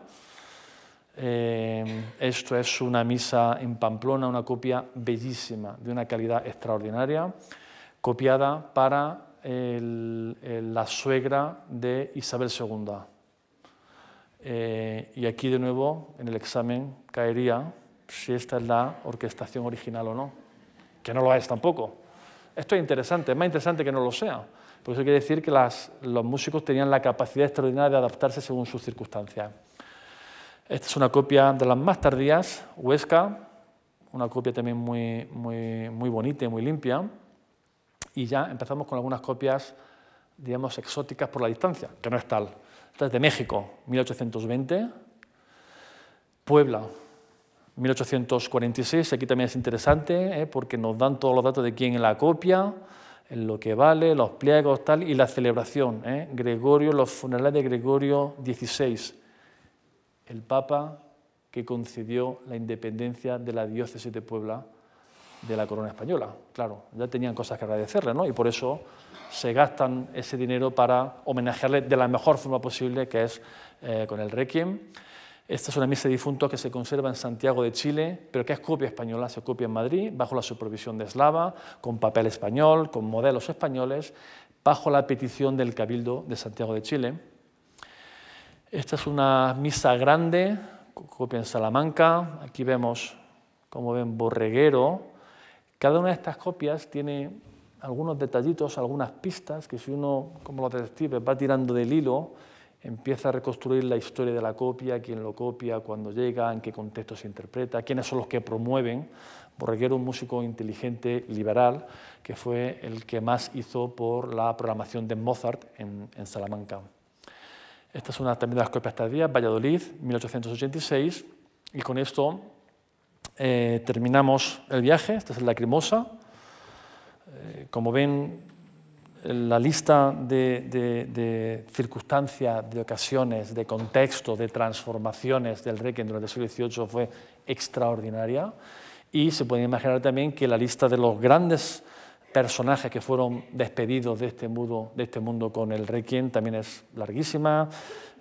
Em, esto es una misa en Pamplona, una copia bellísima, de una calidad extraordinaria, copiada para la suegra de Isabel II. Eh, y aquí de nuevo en el examen caería si esta es la orquestación original o no, que no lo es tampoco. Esto es interesante, es más interesante que no lo sea, porque eso quiere decir que los músicos tenían la capacidad extraordinaria de adaptarse según sus circunstancias. Esta es una copia de las más tardías, Huesca, una copia también muy, muy, muy bonita y muy limpia. Y ya empezamos con algunas copias, digamos, exóticas por la distancia, que no es tal. Esta es de México, 1820. Puebla, 1846. Aquí también es interesante ¿eh? porque nos dan todos los datos de quién es la copia, en lo que vale, los pliegos, tal, y la celebración. ¿eh? Gregorio, los funerales de Gregorio XVI el Papa que concedió la independencia de la diócesis de Puebla de la corona española. Claro, ya tenían cosas que agradecerle, ¿no? Y por eso se gastan ese dinero para homenajearle de la mejor forma posible, que es eh, con el Requiem. Esta es una misa de difuntos que se conserva en Santiago de Chile, pero que es copia española, se copia en Madrid, bajo la supervisión de Eslava, con papel español, con modelos españoles, bajo la petición del Cabildo de Santiago de Chile. Esta es una misa grande, copia en Salamanca. Aquí vemos, como ven, borreguero. Cada una de estas copias tiene algunos detallitos, algunas pistas que si uno, como los detectives, va tirando del hilo, empieza a reconstruir la historia de la copia, quién lo copia, cuándo llega, en qué contexto se interpreta, quiénes son los que promueven. Borreguero, un músico inteligente, liberal, que fue el que más hizo por la programación de Mozart en Salamanca. Esta es una también de las copias Valladolid, 1886. Y con esto eh, terminamos el viaje. Esta es la lacrimosa. Eh, como ven, la lista de, circunstancias, de ocasiones, de contexto, de transformaciones del Requiem durante el siglo XVIII fue extraordinaria. Y se puede imaginar también que la lista de los grandes personajes que fueron despedidos de este, mundo, de este mundo con el Requiem también es larguísima.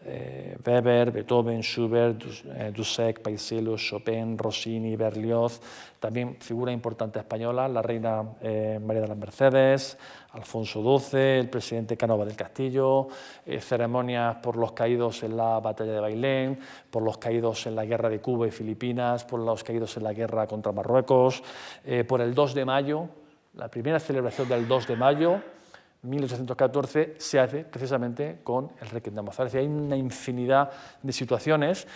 Eh, Weber, Beethoven, Schubert, Dussek, eh, Paiselos, Chopin, Rossini, Berlioz, también figura importante española la reina eh, María de las Mercedes, Alfonso XII, el presidente Canova del Castillo, ceremonias por los caídos en la batalla de Bailén, por los caídos en la guerra de Cuba y Filipinas, por los caídos en la guerra contra Marruecos, por el 2 de mayo la primera celebración del 2 de mayo, 1814, se hace precisamente con el Requiem de Mozart. Hay una infinidad de situaciones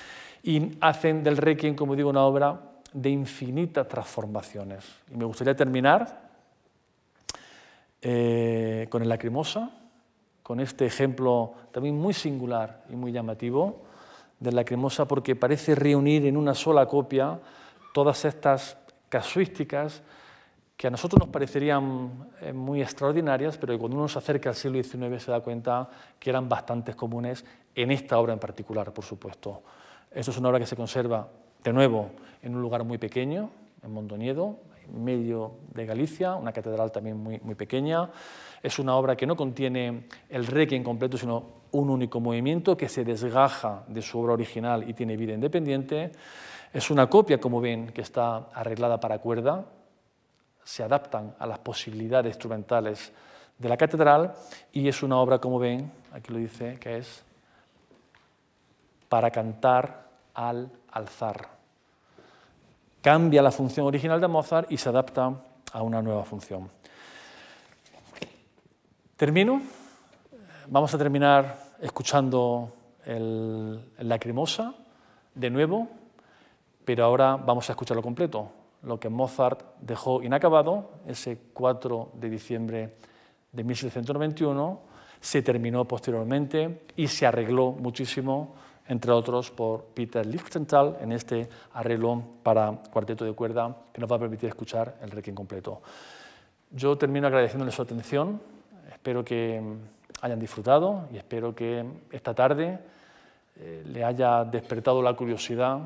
y hacen del Requiem, como digo, una obra de infinitas transformaciones. Y me gustaría terminar eh, con el lacrimosa, con este ejemplo también muy singular y muy llamativo del lacrimosa, porque parece reunir en una sola copia todas estas casuísticas que a nosotros nos parecerían eh, muy extraordinarias, pero que cuando uno se acerca al siglo XIX se da cuenta que eran bastantes comunes en esta obra en particular, por supuesto. Esto es una obra que se conserva, de nuevo, en un lugar muy pequeño, en Mondoniedo, en medio de Galicia, una catedral también muy, muy pequeña. Es una obra que no contiene el requiem completo, sino un único movimiento que se desgaja de su obra original y tiene vida independiente. Es una copia, como ven, que está arreglada para cuerda, se adaptan a las posibilidades instrumentales de la catedral y es una obra, como ven, aquí lo dice, que es para cantar al alzar. Cambia la función original de Mozart y se adapta a una nueva función. Termino. Vamos a terminar escuchando el, cremosa lacrimosa de nuevo, pero ahora vamos a escucharlo completo lo que Mozart dejó inacabado, ese 4 de diciembre de 1791, se terminó posteriormente y se arregló muchísimo, entre otros por Peter Lichtenthal, en este arreglo para cuarteto de cuerda que nos va a permitir escuchar el requiem completo. Yo termino agradeciéndoles su atención, espero que mm, hayan disfrutado y espero que esta tarde eh, le haya despertado la curiosidad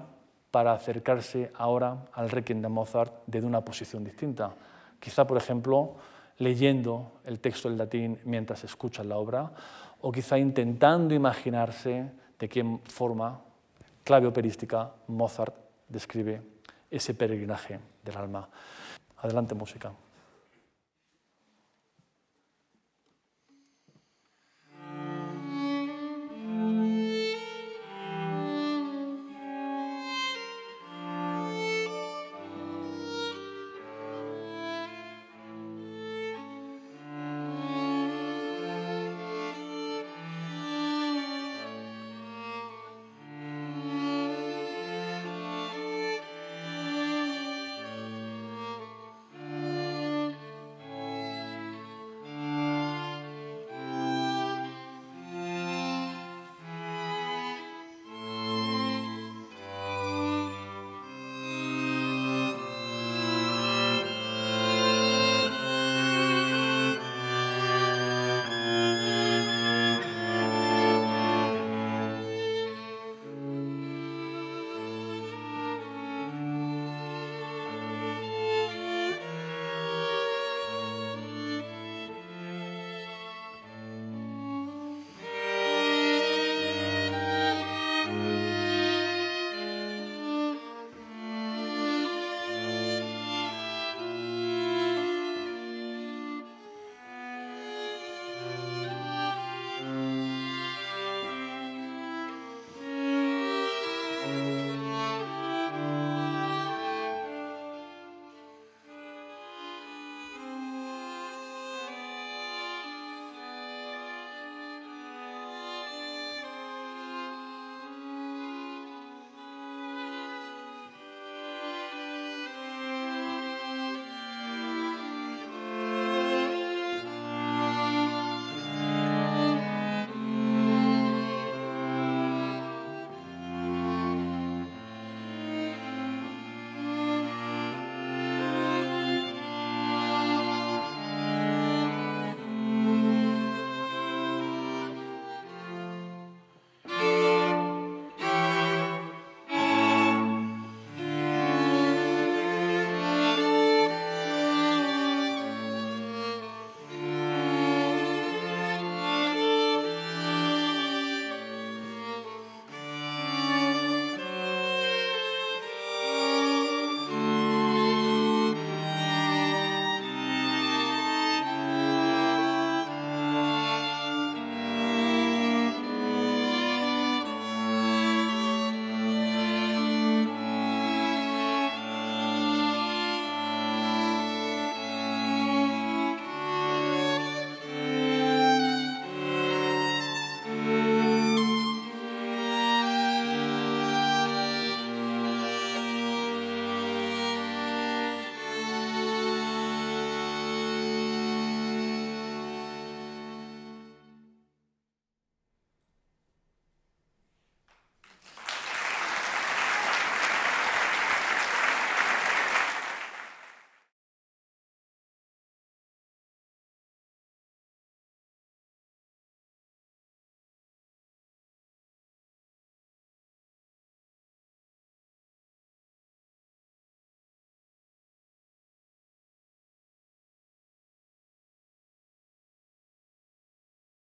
para acercarse ahora al Requiem de Mozart desde una posición distinta. Quizá, por ejemplo, leyendo el texto en latín mientras escucha la obra, o quizá intentando imaginarse de qué forma, clave operística, Mozart describe ese peregrinaje del alma. Adelante, música.